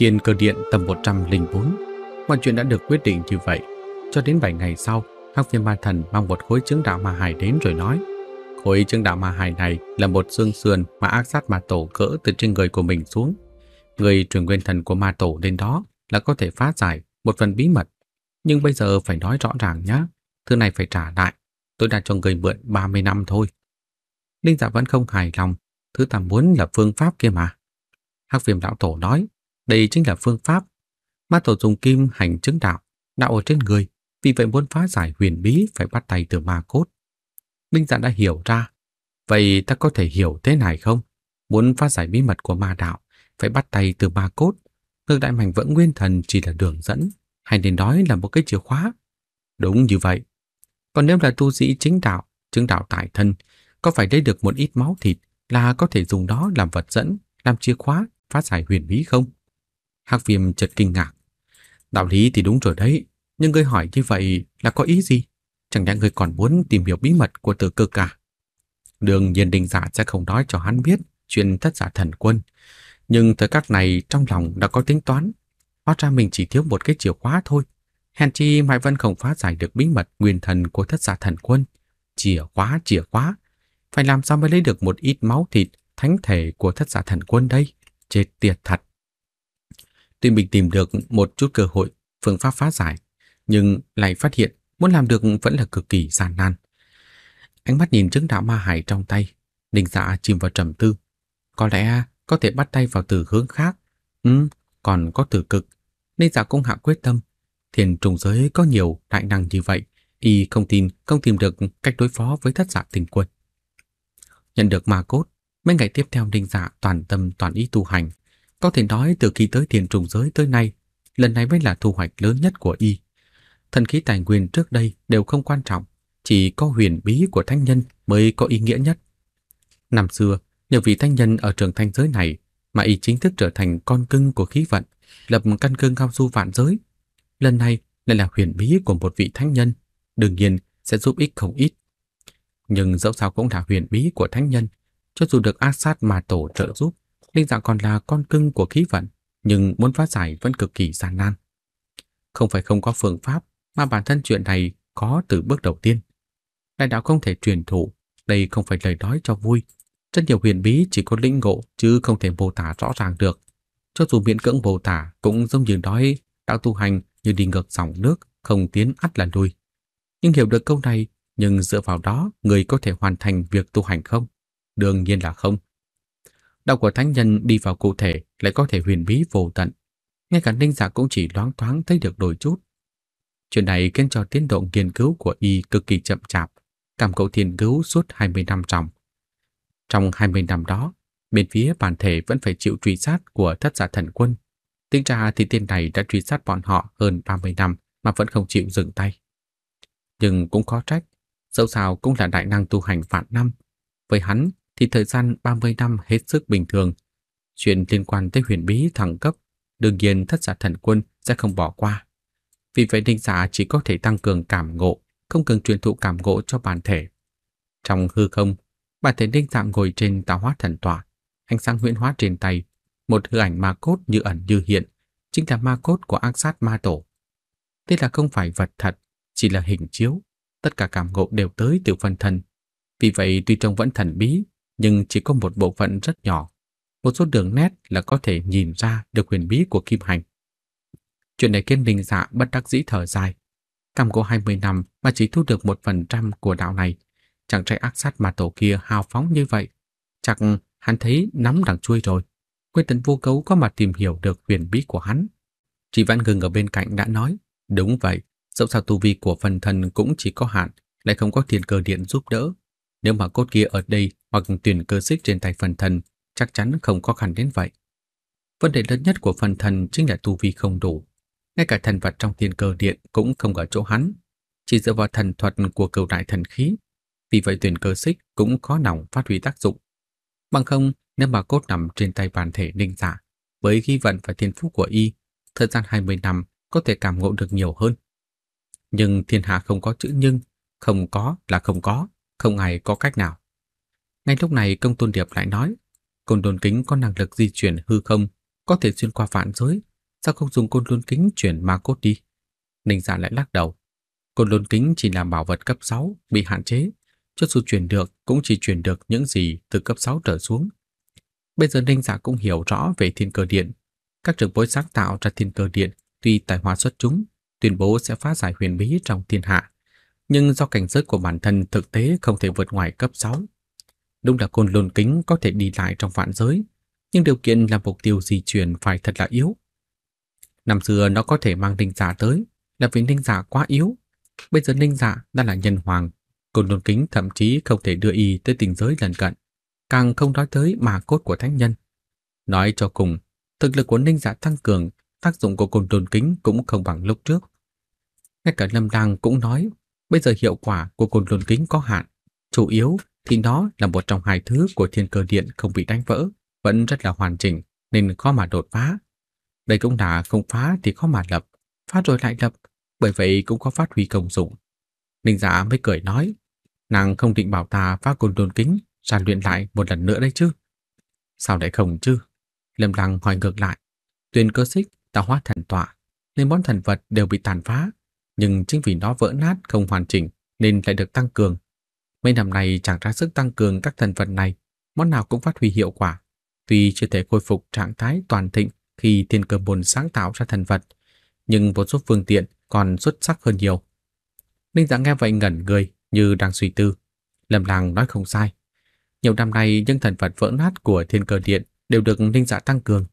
Hiện cơ điện tầm 104, mọi chuyện đã được quyết định như vậy. Cho đến 7 ngày sau, Hắc Viêm Ma Thần mang một khối chứng đạo ma hải đến rồi nói Khối chứng đạo ma hải này là một xương sườn mà ác sát ma tổ cỡ từ trên người của mình xuống. Người truyền nguyên thần của ma tổ đến đó là có thể phá giải một phần bí mật. Nhưng bây giờ phải nói rõ ràng nhé, thứ này phải trả lại. Tôi đã cho người mượn 30 năm thôi. Linh Dạ vẫn không hài lòng, thứ ta muốn là phương pháp kia mà. Hắc Viêm Lão Tổ nói, đây chính là phương pháp ma tổ dùng kim hành chứng đạo, đạo ở trên người, vì vậy muốn phá giải huyền bí phải bắt tay từ ma cốt. Linh Dạ đã hiểu ra, vậy ta có thể hiểu thế này không? Muốn phá giải bí mật của ma đạo, phải bắt tay từ ma cốt. Ngược đại mạnh vẫn nguyên thần chỉ là đường dẫn, hay nên nói là một cái chìa khóa. Đúng như vậy. Còn nếu là tu sĩ chính đạo, chứng đạo tại thân, có phải lấy được một ít máu thịt là có thể dùng đó làm vật dẫn, làm chìa khóa, phá giải huyền bí không? Hắc viêm chợt kinh ngạc. Đạo lý thì đúng rồi đấy, nhưng ngươi hỏi như vậy là có ý gì? Chẳng lẽ ngươi còn muốn tìm hiểu bí mật của tử cơ cả? đường nhiên đình giả dạ sẽ không nói cho hắn biết chuyện thất giả thần quân. Nhưng thời các này trong lòng đã có tính toán. Hóa ra mình chỉ thiếu một cái chìa khóa thôi. Hèn chi Mai Vân không phá giải được bí mật nguyên thần của thất giả thần quân. Chìa khóa, chìa khóa. Phải làm sao mới lấy được một ít máu thịt thánh thể của thất giả thần quân đây? Chết tiệt thật. Tuy mình tìm được một chút cơ hội, phương pháp phá giải, nhưng lại phát hiện muốn làm được vẫn là cực kỳ gian nan. Ánh mắt nhìn chứng đạo ma hải trong tay, đình Dạ chìm vào trầm tư. Có lẽ có thể bắt tay vào từ hướng khác. Ừ, còn có từ cực. nên Dạ cũng hạ quyết tâm. Thiền trùng giới có nhiều đại năng như vậy, y không tin không tìm được cách đối phó với thất giả dạ tình quân. Nhận được ma cốt, mấy ngày tiếp theo đình Dạ toàn tâm toàn ý tu hành, có thể nói từ khi tới thiên trùng giới tới nay, lần này mới là thu hoạch lớn nhất của y. Thần khí tài nguyên trước đây đều không quan trọng, chỉ có huyền bí của thanh nhân mới có ý nghĩa nhất. Năm xưa, nhờ vị thanh nhân ở trường thanh giới này mà y chính thức trở thành con cưng của khí vận, lập căn cương cao du vạn giới. Lần này lại là huyền bí của một vị thánh nhân, đương nhiên sẽ giúp ích không ít. Nhưng dẫu sao cũng là huyền bí của thánh nhân, cho dù được ác sát mà tổ trợ giúp, Linh dạ còn là con cưng của khí vận, nhưng muốn phá giải vẫn cực kỳ gian nan. Không phải không có phương pháp, mà bản thân chuyện này có từ bước đầu tiên. Đại đạo không thể truyền thụ, đây không phải lời nói cho vui. Rất nhiều huyền bí chỉ có lĩnh ngộ chứ không thể mô tả rõ ràng được. Cho dù miễn cưỡng mô tả cũng giống như nói đạo tu hành như đi ngược dòng nước, không tiến ắt là lùi. Nhưng hiểu được câu này, nhưng dựa vào đó người có thể hoàn thành việc tu hành không? Đương nhiên là không. Đạo của thánh nhân đi vào cụ thể lại có thể huyền bí vô tận. Ngay cả ninh giả cũng chỉ loáng thoáng thấy được đôi chút. Chuyện này khiến cho tiến độ nghiên cứu của y cực kỳ chậm chạp, cảm cậu thiền cứu suốt 20 năm trong. Trong 20 năm đó, bên phía bản thể vẫn phải chịu truy sát của thất giả thần quân. Tính ra thì tiên này đã truy sát bọn họ hơn 30 năm mà vẫn không chịu dừng tay. Nhưng cũng khó trách, dẫu sao cũng là đại năng tu hành vạn năm. Với hắn, thì thời gian 30 năm hết sức bình thường. Chuyện liên quan tới huyền bí thẳng cấp, đương nhiên thất giả thần quân sẽ không bỏ qua. Vì vậy ninh giả chỉ có thể tăng cường cảm ngộ, không cần truyền thụ cảm ngộ cho bản thể. Trong hư không, bản thể ninh giả ngồi trên tạo hóa thần tọa, ánh sáng huyễn hóa trên tay, một hư ảnh ma cốt như ẩn như hiện, chính là ma cốt của ác sát ma tổ. Thế là không phải vật thật, chỉ là hình chiếu, tất cả cảm ngộ đều tới từ phân thân. Vì vậy tuy trông vẫn thần bí, nhưng chỉ có một bộ phận rất nhỏ, một số đường nét là có thể nhìn ra được huyền bí của kim hành. Chuyện này khiến Ninh Dạ bất đắc dĩ thở dài. Cầm cô 20 năm mà chỉ thu được một phần trăm của đạo này, chẳng trách ác sát mà tổ kia hào phóng như vậy. Chắc hắn thấy nắm đằng chui rồi. Quê tấn vô cấu có mà tìm hiểu được huyền bí của hắn. Chị Văn Gừng ở bên cạnh đã nói, đúng vậy, dẫu sao tu vi của phần thần cũng chỉ có hạn, lại không có thiền cơ điện giúp đỡ, nếu mà cốt kia ở đây hoặc tuyển cơ xích trên tay phần thần, chắc chắn không khó khăn đến vậy. Vấn đề lớn nhất của phần thần chính là tu vi không đủ. Ngay cả thần vật trong thiên cơ điện cũng không ở chỗ hắn, chỉ dựa vào thần thuật của cửu đại thần khí. Vì vậy tuyển cơ xích cũng khó nòng phát huy tác dụng. Bằng không, nếu mà cốt nằm trên tay bản thể ninh giả, với ghi vận và thiên phú của y, thời gian 20 năm có thể cảm ngộ được nhiều hơn. Nhưng thiên hạ không có chữ nhưng, không có là không có không hề có cách nào. Ngay lúc này công tôn điệp lại nói, côn đồn kính có năng lực di chuyển hư không, có thể xuyên qua vạn giới, sao không dùng côn đồn kính chuyển ma cốt đi? Ninh giả dạ lại lắc đầu. Côn đồn kính chỉ là bảo vật cấp 6, bị hạn chế, cho dù chuyển được cũng chỉ chuyển được những gì từ cấp 6 trở xuống. Bây giờ Ninh giả dạ cũng hiểu rõ về thiên cơ điện. Các trường bối sáng tạo ra thiên cơ điện tuy tài hoa xuất chúng, tuyên bố sẽ phá giải huyền bí trong thiên hạ nhưng do cảnh giới của bản thân thực tế không thể vượt ngoài cấp 6. Đúng là côn lôn kính có thể đi lại trong vạn giới, nhưng điều kiện là mục tiêu di chuyển phải thật là yếu. Năm xưa nó có thể mang linh giả tới là vì linh giả quá yếu. Bây giờ linh giả đã là nhân hoàng, côn lôn kính thậm chí không thể đưa y tới tình giới lần cận, càng không nói tới mà cốt của thánh nhân. Nói cho cùng, thực lực của linh giả tăng cường, tác dụng của côn lôn kính cũng không bằng lúc trước. Ngay cả Lâm Đăng cũng nói Bây giờ hiệu quả của cồn luồn kính có hạn, chủ yếu thì nó là một trong hai thứ của thiên cơ điện không bị đánh vỡ, vẫn rất là hoàn chỉnh nên khó mà đột phá. Đây cũng là không phá thì khó mà lập, phá rồi lại lập, bởi vậy cũng có phát huy công dụng. Ninh giả dạ mới cười nói, nàng không định bảo ta phá cồn luồn kính, rèn luyện lại một lần nữa đấy chứ. Sao lại không chứ? Lâm Lăng hỏi ngược lại. tuyên cơ xích, tạo hóa thần tọa, nên món thần vật đều bị tàn phá nhưng chính vì nó vỡ nát không hoàn chỉnh nên lại được tăng cường. Mấy năm nay chẳng ra sức tăng cường các thần vật này, món nào cũng phát huy hiệu quả. Tuy chưa thể khôi phục trạng thái toàn thịnh khi thiên cơ môn sáng tạo ra thần vật, nhưng một số phương tiện còn xuất sắc hơn nhiều. Ninh Dạ nghe vậy ngẩn người như đang suy tư. Lâm Làng nói không sai. Nhiều năm nay những thần vật vỡ nát của thiên cơ điện đều được Ninh Dạ tăng cường.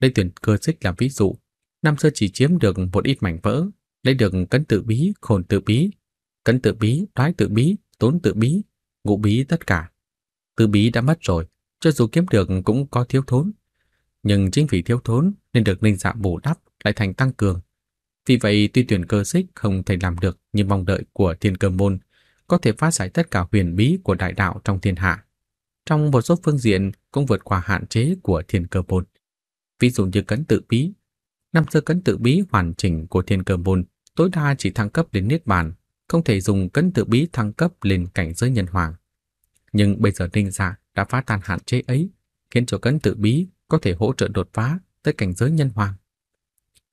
Đây tuyển cơ xích làm ví dụ, năm xưa chỉ chiếm được một ít mảnh vỡ lấy được cấn tự bí, khổn tự bí, cấn tự bí, toái tự bí, tốn tự bí, ngũ bí tất cả. Tự bí đã mất rồi, cho dù kiếm được cũng có thiếu thốn. Nhưng chính vì thiếu thốn nên được linh dạ bù đắp lại thành tăng cường. Vì vậy tuy tuyển cơ xích không thể làm được như mong đợi của thiên cơ môn, có thể phá giải tất cả huyền bí của đại đạo trong thiên hạ. Trong một số phương diện cũng vượt qua hạn chế của thiên cơ môn. Ví dụ như cấn tự bí, năm sơ cấn tự bí hoàn chỉnh của thiên cơ môn tối đa chỉ thăng cấp đến Niết Bàn, không thể dùng cấn tự bí thăng cấp lên cảnh giới nhân hoàng. Nhưng bây giờ Ninh Dạ đã phá tan hạn chế ấy, khiến cho cấn tự bí có thể hỗ trợ đột phá tới cảnh giới nhân hoàng.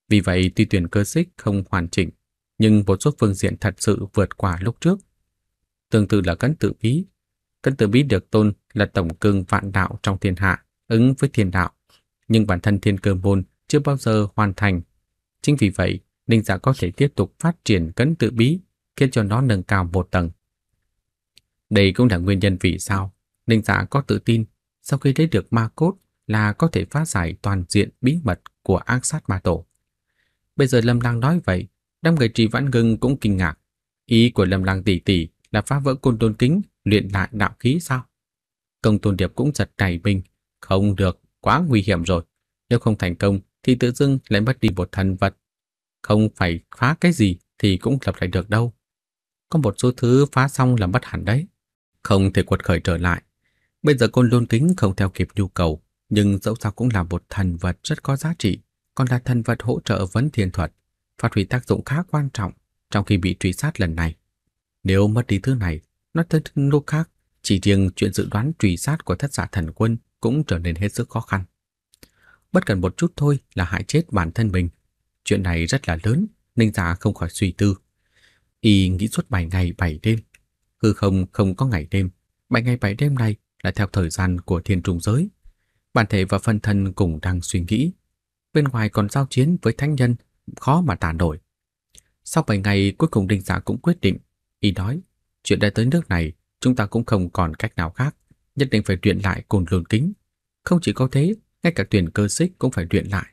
Vì vậy tuy tuyển cơ xích không hoàn chỉnh, nhưng một số phương diện thật sự vượt qua lúc trước. Tương tự là cấn tự bí. Cấn tự bí được tôn là tổng cương vạn đạo trong thiên hạ, ứng với thiên đạo. Nhưng bản thân thiên cơ môn chưa bao giờ hoàn thành. Chính vì vậy, Ninh giả dạ có thể tiếp tục phát triển cấn tự bí, khiến cho nó nâng cao một tầng. Đây cũng là nguyên nhân vì sao Ninh giả dạ có tự tin sau khi lấy được ma cốt là có thể phá giải toàn diện bí mật của ác sát ma tổ. Bây giờ Lâm Lang nói vậy, đám người trì vãn gừng cũng kinh ngạc. Ý của Lâm Lang tỷ tỷ là phá vỡ côn tôn kính, luyện lại đạo khí sao? Công tôn điệp cũng giật nảy mình. Không được, quá nguy hiểm rồi. Nếu không thành công thì tự dưng lại mất đi một thần vật không phải phá cái gì thì cũng lập lại được đâu. Có một số thứ phá xong là mất hẳn đấy, không thể quật khởi trở lại. Bây giờ côn lôn kính không theo kịp nhu cầu, nhưng dẫu sao cũng là một thần vật rất có giá trị, còn là thần vật hỗ trợ vấn thiên thuật, phát huy tác dụng khá quan trọng trong khi bị truy sát lần này. Nếu mất đi thứ này, nó tới lúc khác, chỉ riêng chuyện dự đoán truy sát của thất giả thần quân cũng trở nên hết sức khó khăn. Bất cần một chút thôi là hại chết bản thân mình. Chuyện này rất là lớn, Ninh Gia không khỏi suy tư. Y nghĩ suốt bảy ngày bảy đêm. Hư không không có ngày đêm. bảy ngày bảy đêm này là theo thời gian của thiên trùng giới. Bản thể và phân thân cùng đang suy nghĩ. Bên ngoài còn giao chiến với thánh nhân, khó mà tả nổi. Sau bảy ngày cuối cùng Đinh Dạ cũng quyết định. Y nói, chuyện đã tới nước này, chúng ta cũng không còn cách nào khác. Nhất định phải luyện lại cồn lồn kính. Không chỉ có thế, ngay cả tuyển cơ xích cũng phải luyện lại.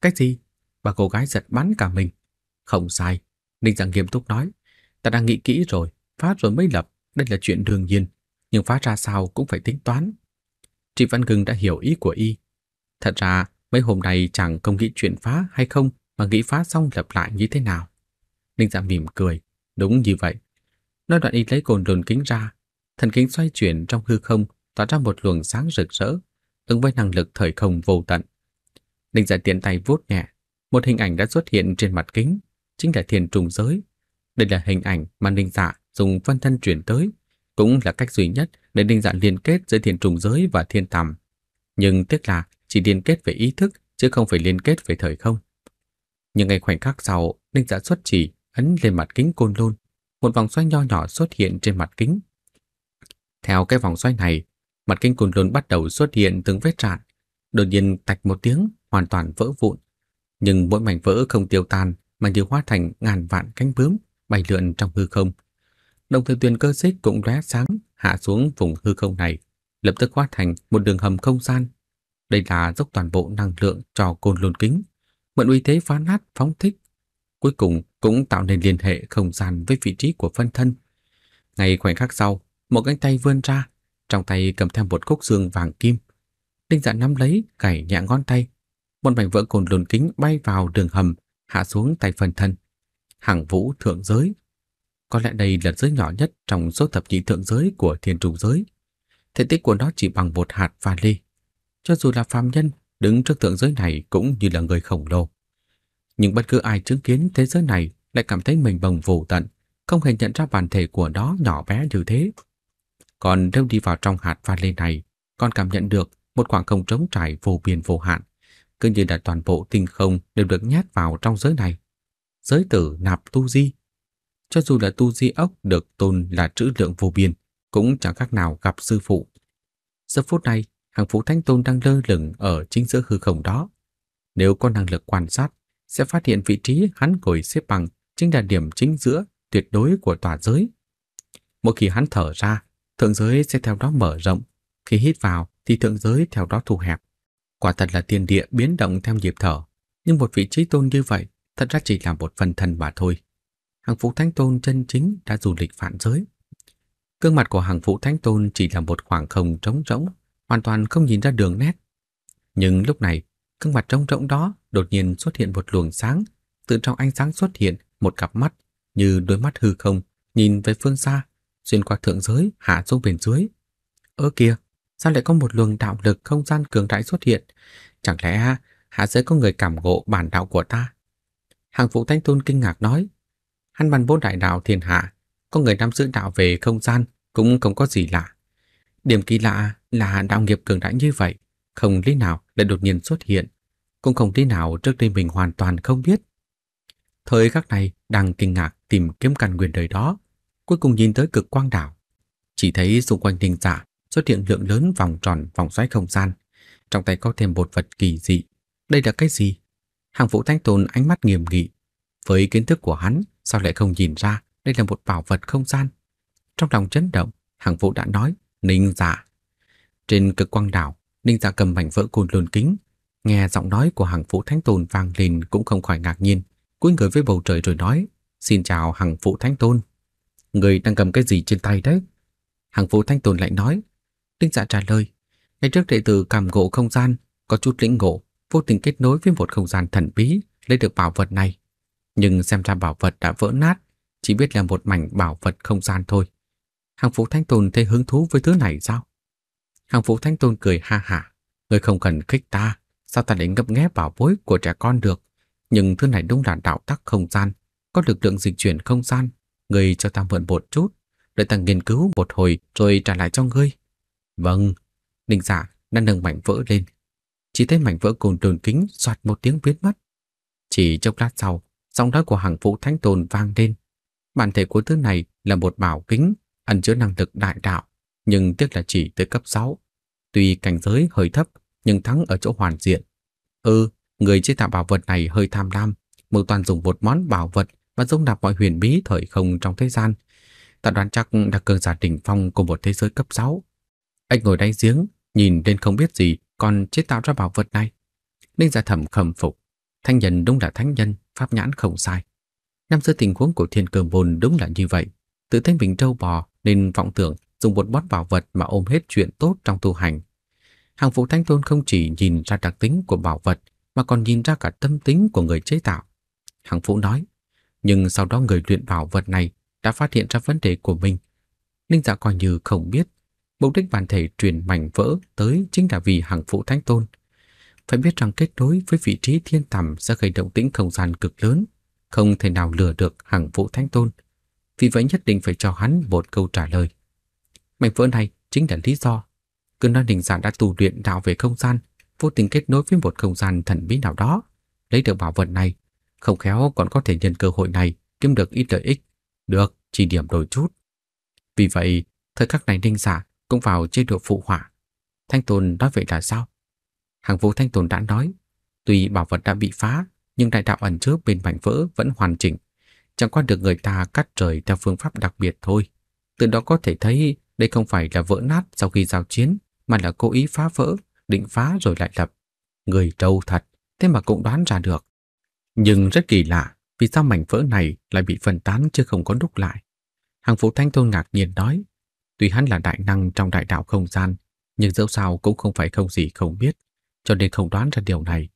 Cách gì? và cô gái giật bắn cả mình. Không sai, Ninh Giang nghiêm túc nói. Ta đang nghĩ kỹ rồi, phá rồi mới lập, đây là chuyện đương nhiên, nhưng phá ra sao cũng phải tính toán. Trị Văn Gừng đã hiểu ý của y. Thật ra, mấy hôm nay chẳng không nghĩ chuyện phá hay không, mà nghĩ phá xong lập lại như thế nào. Ninh Dạ mỉm cười, đúng như vậy. Nói đoạn y lấy cồn đồn kính ra, thần kính xoay chuyển trong hư không, tỏa ra một luồng sáng rực rỡ, ứng với năng lực thời không vô tận. Ninh Dạ tiện tay vuốt nhẹ một hình ảnh đã xuất hiện trên mặt kính, chính là thiên trùng giới. Đây là hình ảnh mà Ninh Dạ dùng phân thân chuyển tới, cũng là cách duy nhất để Ninh Dạ liên kết giữa thiên trùng giới và thiên tầm. Nhưng tiếc là chỉ liên kết về ý thức chứ không phải liên kết về thời không. Nhưng ngay khoảnh khắc sau, Ninh Dạ xuất chỉ ấn lên mặt kính côn lôn, một vòng xoay nho nhỏ xuất hiện trên mặt kính. Theo cái vòng xoay này, mặt kính côn lôn bắt đầu xuất hiện từng vết rạn, đột nhiên tạch một tiếng, hoàn toàn vỡ vụn, nhưng mỗi mảnh vỡ không tiêu tan mà như hóa thành ngàn vạn cánh bướm bay lượn trong hư không. Đồng thời tuyền cơ xích cũng lóe sáng hạ xuống vùng hư không này, lập tức hóa thành một đường hầm không gian. Đây là dốc toàn bộ năng lượng cho côn lôn kính, mượn uy thế phá nát phóng thích, cuối cùng cũng tạo nên liên hệ không gian với vị trí của phân thân. Ngay khoảnh khắc sau, một cánh tay vươn ra, trong tay cầm theo một khúc xương vàng kim. Đinh Dạ nắm lấy, gảy nhẹ ngón tay, một mảnh vỡ cồn lùn kính bay vào đường hầm, hạ xuống tay phần thân. Hàng vũ thượng giới. Có lẽ đây là giới nhỏ nhất trong số thập nhị thượng giới của thiên trùng giới. Thể tích của nó chỉ bằng một hạt và ly. Cho dù là phàm nhân, đứng trước thượng giới này cũng như là người khổng lồ. Nhưng bất cứ ai chứng kiến thế giới này lại cảm thấy mình bồng vô tận, không hề nhận ra bản thể của nó nhỏ bé như thế. Còn nếu đi vào trong hạt pha lê này, con cảm nhận được một khoảng không trống trải vô biên vô hạn, cứ như là toàn bộ tinh không đều được nhét vào trong giới này. Giới tử nạp tu di. Cho dù là tu di ốc được tôn là trữ lượng vô biên, cũng chẳng khác nào gặp sư phụ. Giờ phút này, hàng phú thánh tôn đang lơ lửng ở chính giữa hư không đó. Nếu có năng lực quan sát, sẽ phát hiện vị trí hắn ngồi xếp bằng chính là điểm chính giữa tuyệt đối của tòa giới. Mỗi khi hắn thở ra, thượng giới sẽ theo đó mở rộng, khi hít vào thì thượng giới theo đó thu hẹp. Quả thật là thiên địa biến động theo nhịp thở, nhưng một vị trí tôn như vậy thật ra chỉ là một phần thần mà thôi. Hàng phụ Thánh Tôn chân chính đã du lịch phản giới. Gương mặt của Hàng phụ Thánh Tôn chỉ là một khoảng không trống rỗng, hoàn toàn không nhìn ra đường nét. Nhưng lúc này, gương mặt trống rỗng đó đột nhiên xuất hiện một luồng sáng, từ trong ánh sáng xuất hiện một cặp mắt như đôi mắt hư không nhìn về phương xa, xuyên qua thượng giới hạ xuống bên dưới. Ơ kìa, Sao lại có một luồng đạo lực không gian cường đại xuất hiện? Chẳng lẽ hạ giới có người cảm ngộ bản đạo của ta? Hàng phụ Thánh Tôn kinh ngạc nói. Hắn bàn bốn đại đạo thiên hạ, có người nắm giữ đạo về không gian cũng không có gì lạ. Điểm kỳ lạ là đạo nghiệp cường đại như vậy, không lý nào lại đột nhiên xuất hiện, cũng không lý nào trước đây mình hoàn toàn không biết. Thời khắc này đang kinh ngạc tìm kiếm căn nguyên đời đó, cuối cùng nhìn tới cực quang đảo. Chỉ thấy xung quanh đình giả xuất hiện lượng lớn vòng tròn vòng xoáy không gian. Trong tay có thêm một vật kỳ dị. Đây là cái gì? Hàng vũ thanh tồn ánh mắt nghiêm nghị. Với kiến thức của hắn, sao lại không nhìn ra đây là một bảo vật không gian? Trong lòng chấn động, hàng vũ đã nói, ninh giả. Dạ. Trên cực quang đảo, ninh giả dạ cầm mảnh vỡ cồn lùn kính. Nghe giọng nói của hàng vũ thánh tồn vang lên cũng không khỏi ngạc nhiên. Cuối người với bầu trời rồi nói, xin chào hàng vũ thánh tôn. Người đang cầm cái gì trên tay đấy? Hàng vũ thánh tồn lại nói, Đinh Dạ trả lời, ngay trước đệ tử cảm ngộ không gian, có chút lĩnh ngộ, vô tình kết nối với một không gian thần bí lấy được bảo vật này. Nhưng xem ra bảo vật đã vỡ nát, chỉ biết là một mảnh bảo vật không gian thôi. Hàng Phú Thánh Tôn thấy hứng thú với thứ này sao? Hàng Phú Thánh Tôn cười ha hả, người không cần khích ta, sao ta lại ngấp nghé bảo bối của trẻ con được? Nhưng thứ này đúng là đạo tắc không gian, có lực lượng dịch chuyển không gian, người cho ta mượn một chút, đợi ta nghiên cứu một hồi rồi trả lại cho ngươi. Vâng, Ninh giả dạ đang nâng mảnh vỡ lên. Chỉ thấy mảnh vỡ cồn trồn kính soạt một tiếng biến mất. Chỉ chốc lát sau, giọng nói của hàng vũ thánh tồn vang lên. Bản thể của thứ này là một bảo kính, ẩn chứa năng lực đại đạo, nhưng tiếc là chỉ tới cấp 6. Tuy cảnh giới hơi thấp, nhưng thắng ở chỗ hoàn diện. Ừ, người chế tạo bảo vật này hơi tham lam, mưu toàn dùng một món bảo vật và dung nạp mọi huyền bí thời không trong thế gian. Ta đoán chắc đã cường giả đỉnh phong của một thế giới cấp 6. Anh ngồi đáy giếng, nhìn lên không biết gì, còn chế tạo ra bảo vật này. Ninh Gia dạ Thẩm khẩm phục, thanh nhân đúng là thánh nhân, pháp nhãn không sai. Năm xưa tình huống của thiên cường bồn đúng là như vậy. Tự thấy mình trâu bò nên vọng tưởng dùng một bót bảo vật mà ôm hết chuyện tốt trong tu hành. Hàng phụ thanh tôn không chỉ nhìn ra đặc tính của bảo vật mà còn nhìn ra cả tâm tính của người chế tạo. Hàng phụ nói, nhưng sau đó người luyện bảo vật này đã phát hiện ra vấn đề của mình. Ninh dạ coi như không biết Mục đích bản thể truyền mảnh vỡ tới chính là vì hàng phụ thánh tôn. Phải biết rằng kết nối với vị trí thiên tầm sẽ gây động tĩnh không gian cực lớn, không thể nào lừa được hàng phụ thánh tôn. Vì vậy nhất định phải cho hắn một câu trả lời. Mảnh vỡ này chính là lý do. Cương đoan đình giả đã tù luyện đạo về không gian, vô tình kết nối với một không gian thần bí nào đó. Lấy được bảo vật này, không khéo còn có thể nhân cơ hội này kiếm được ít lợi ích. Được, chỉ điểm đổi chút. Vì vậy, thời khắc này ninh giả cũng vào chế độ phụ hỏa. Thanh Tồn nói vậy là sao? Hàng vũ Thanh Tồn đã nói, tuy bảo vật đã bị phá, nhưng đại đạo ẩn chứa bên mảnh vỡ vẫn hoàn chỉnh. Chẳng qua được người ta cắt rời theo phương pháp đặc biệt thôi. Từ đó có thể thấy đây không phải là vỡ nát sau khi giao chiến, mà là cố ý phá vỡ, định phá rồi lại lập. Người trâu thật, thế mà cũng đoán ra được. Nhưng rất kỳ lạ, vì sao mảnh vỡ này lại bị phân tán chứ không có đúc lại? Hàng Vũ Thanh Tôn ngạc nhiên nói, Tuy hắn là đại năng trong đại đạo không gian, nhưng dẫu sao cũng không phải không gì không biết, cho nên không đoán ra điều này.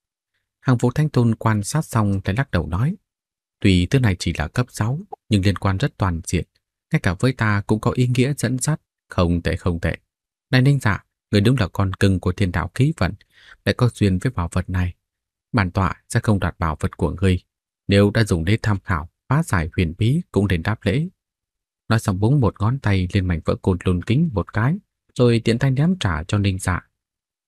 Hàng vũ thanh tôn quan sát xong lại lắc đầu nói, tuy thứ này chỉ là cấp 6, nhưng liên quan rất toàn diện, ngay cả với ta cũng có ý nghĩa dẫn dắt, không tệ không tệ. Này ninh dạ, người đúng là con cưng của thiên đạo khí vận, lại có duyên với bảo vật này. Bản tọa sẽ không đoạt bảo vật của ngươi, nếu đã dùng để tham khảo, phá giải huyền bí cũng đến đáp lễ Nói xong búng một ngón tay lên mảnh vỡ cột lùn kính một cái, rồi tiện tay ném trả cho Ninh Dạ.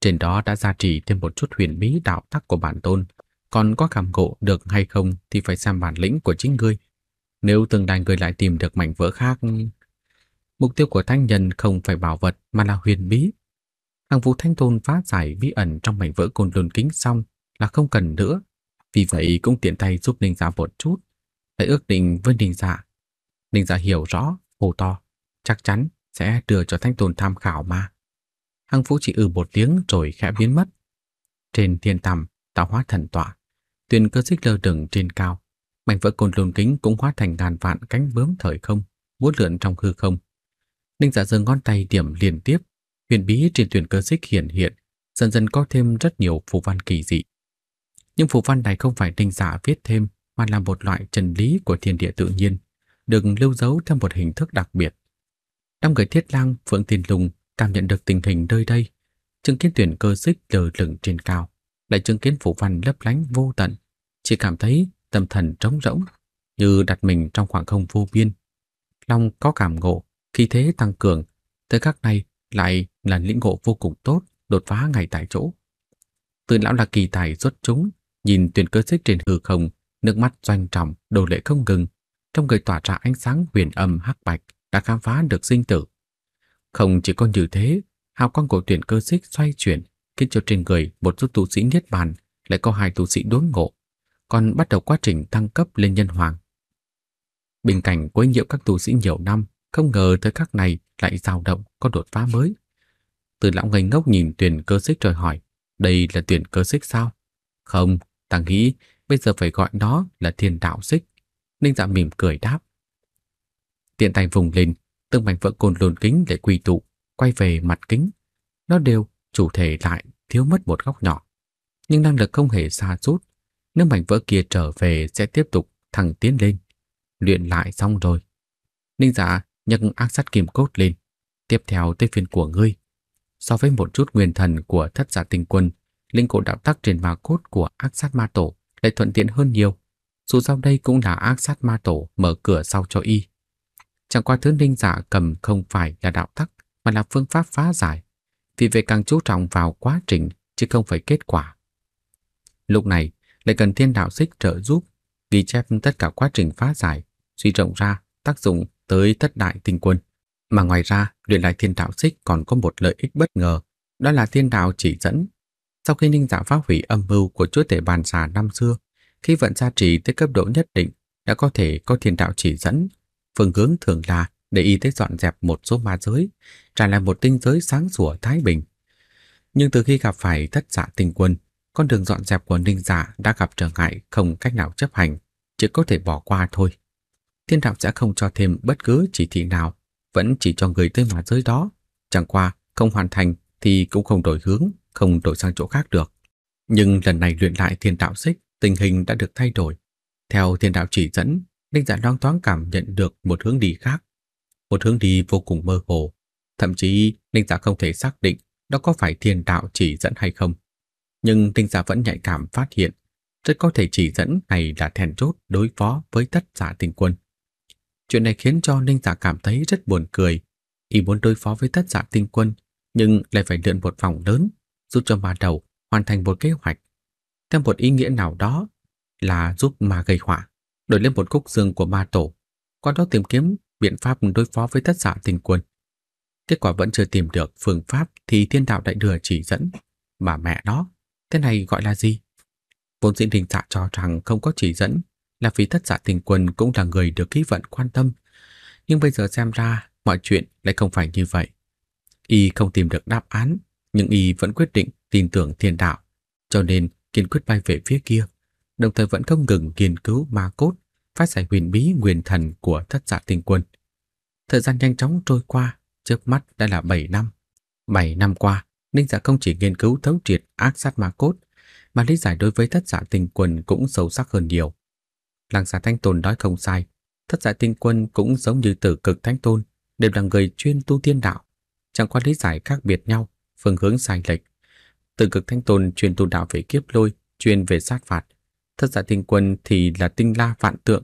Trên đó đã gia trì thêm một chút huyền bí đạo tắc của bản tôn, còn có cảm ngộ được hay không thì phải xem bản lĩnh của chính ngươi. Nếu tương lai người lại tìm được mảnh vỡ khác... Mục tiêu của thanh nhân không phải bảo vật mà là huyền bí. Hàng vũ thanh tôn phá giải bí ẩn trong mảnh vỡ cồn lùn kính xong là không cần nữa. Vì vậy cũng tiện tay giúp Ninh Dạ một chút. Hãy ước định với Ninh Dạ Ninh Dạ hiểu rõ, hồ to, chắc chắn sẽ đưa cho Thanh Tồn tham khảo mà. Hằng Phú chỉ ừ một tiếng rồi khẽ biến mất. Trên thiên tầm, tạo hóa thần tọa, tuyền cơ xích lơ lửng trên cao, mảnh vỡ cồn lồn kính cũng hóa thành ngàn vạn cánh bướm thời không, vuốt lượn trong hư không. Ninh dạ giả dơ ngón tay điểm liên tiếp, huyền bí trên tuyền cơ xích hiện hiện, dần dần có thêm rất nhiều phù văn kỳ dị. Nhưng phù văn này không phải Ninh giả dạ viết thêm, mà là một loại chân lý của thiên địa tự nhiên được lưu dấu theo một hình thức đặc biệt. Trong người Thiết Lang, Phượng Tiên Lùng cảm nhận được tình hình nơi đây, chứng kiến tuyển cơ xích lờ lửng trên cao, lại chứng kiến phủ văn lấp lánh vô tận, chỉ cảm thấy tâm thần trống rỗng, như đặt mình trong khoảng không vô biên. Long có cảm ngộ, khí thế tăng cường, tới các này lại là lĩnh ngộ vô cùng tốt, đột phá ngay tại chỗ. Từ lão là kỳ tài xuất chúng, nhìn tuyển cơ xích trên hư không, nước mắt doanh trọng, đồ lệ không ngừng, trong người tỏa ra ánh sáng huyền âm hắc bạch đã khám phá được sinh tử. Không chỉ có như thế, hào quang của tuyển cơ xích xoay chuyển, khiến cho trên người một số tu sĩ niết bàn lại có hai tu sĩ đốn ngộ, còn bắt đầu quá trình thăng cấp lên nhân hoàng. Bên cạnh quấy nhiễu các tu sĩ nhiều năm, không ngờ tới khắc này lại dao động có đột phá mới. Từ lão ngây ngốc nhìn tuyển cơ xích rồi hỏi, đây là tuyển cơ xích sao? Không, ta nghĩ bây giờ phải gọi nó là thiên đạo xích. Ninh Dạ mỉm cười đáp. Tiện tay vùng lên, từng mảnh vỡ cồn lồn kính để quy tụ, quay về mặt kính. Nó đều chủ thể lại thiếu mất một góc nhỏ. Nhưng năng lực không hề xa rút. Nếu mảnh vỡ kia trở về sẽ tiếp tục thẳng tiến lên. Luyện lại xong rồi. Ninh Dạ nhấc ác sát kim cốt lên. Tiếp theo tới phiên của ngươi. So với một chút nguyên thần của thất giả tinh quân, linh cổ đạo tắc trên ma cốt của ác sát ma tổ lại thuận tiện hơn nhiều dù sao đây cũng là ác sát ma tổ mở cửa sau cho y. Chẳng qua thứ ninh giả cầm không phải là đạo tắc, mà là phương pháp phá giải. Vì vậy càng chú trọng vào quá trình, chứ không phải kết quả. Lúc này, lại cần thiên đạo xích trợ giúp, ghi chép tất cả quá trình phá giải, suy rộng ra tác dụng tới thất đại tinh quân. Mà ngoài ra, luyện lại thiên đạo xích còn có một lợi ích bất ngờ, đó là thiên đạo chỉ dẫn. Sau khi ninh giả phá hủy âm mưu của chúa tể bàn xà năm xưa, khi vận gia trì tới cấp độ nhất định đã có thể có thiên đạo chỉ dẫn. Phương hướng thường là để y tế dọn dẹp một số ma giới, trả lại một tinh giới sáng sủa thái bình. Nhưng từ khi gặp phải thất dạ tình quân, con đường dọn dẹp của ninh dạ đã gặp trở ngại không cách nào chấp hành, chỉ có thể bỏ qua thôi. Thiên đạo sẽ không cho thêm bất cứ chỉ thị nào, vẫn chỉ cho người tới ma giới đó. Chẳng qua, không hoàn thành thì cũng không đổi hướng, không đổi sang chỗ khác được. Nhưng lần này luyện lại thiên đạo xích, tình hình đã được thay đổi. Theo thiên đạo chỉ dẫn, Ninh Dạ loáng thoáng cảm nhận được một hướng đi khác, một hướng đi vô cùng mơ hồ, thậm chí Ninh Dạ không thể xác định đó có phải thiên đạo chỉ dẫn hay không. Nhưng Ninh Dạ vẫn nhạy cảm phát hiện, rất có thể chỉ dẫn này là then chốt đối phó với tất cả tình quân. Chuyện này khiến cho Ninh Dạ cảm thấy rất buồn cười, y muốn đối phó với tất cả tinh quân nhưng lại phải lượn một vòng lớn, giúp cho ma đầu hoàn thành một kế hoạch theo một ý nghĩa nào đó là giúp ma gây họa, đổi lên một khúc dương của ma tổ, qua đó tìm kiếm biện pháp đối phó với tất giả tình quân. Kết quả vẫn chưa tìm được phương pháp thì thiên đạo đại thừa chỉ dẫn, mà mẹ nó, thế này gọi là gì? Vốn diễn đình dạ cho rằng không có chỉ dẫn là vì tất giả tình quân cũng là người được ký vận quan tâm. Nhưng bây giờ xem ra mọi chuyện lại không phải như vậy. Y không tìm được đáp án, nhưng Y vẫn quyết định tin tưởng thiên đạo. Cho nên kiên quyết bay về phía kia, đồng thời vẫn không ngừng nghiên cứu ma cốt, phát giải huyền bí nguyên thần của thất giả tinh quân. Thời gian nhanh chóng trôi qua, trước mắt đã là 7 năm. 7 năm qua, Ninh giả dạ không chỉ nghiên cứu thấu triệt ác sát ma cốt, mà lý giải đối với thất giả tinh quân cũng sâu sắc hơn nhiều. Làng giả thanh tồn nói không sai, thất giả tinh quân cũng giống như tử cực thanh tôn, đều là người chuyên tu tiên đạo, chẳng qua lý giải khác biệt nhau, phương hướng sai lệch từ cực thanh tồn truyền tu đạo về kiếp lôi, truyền về sát phạt. Thất giả dạ tinh quân thì là tinh la vạn tượng.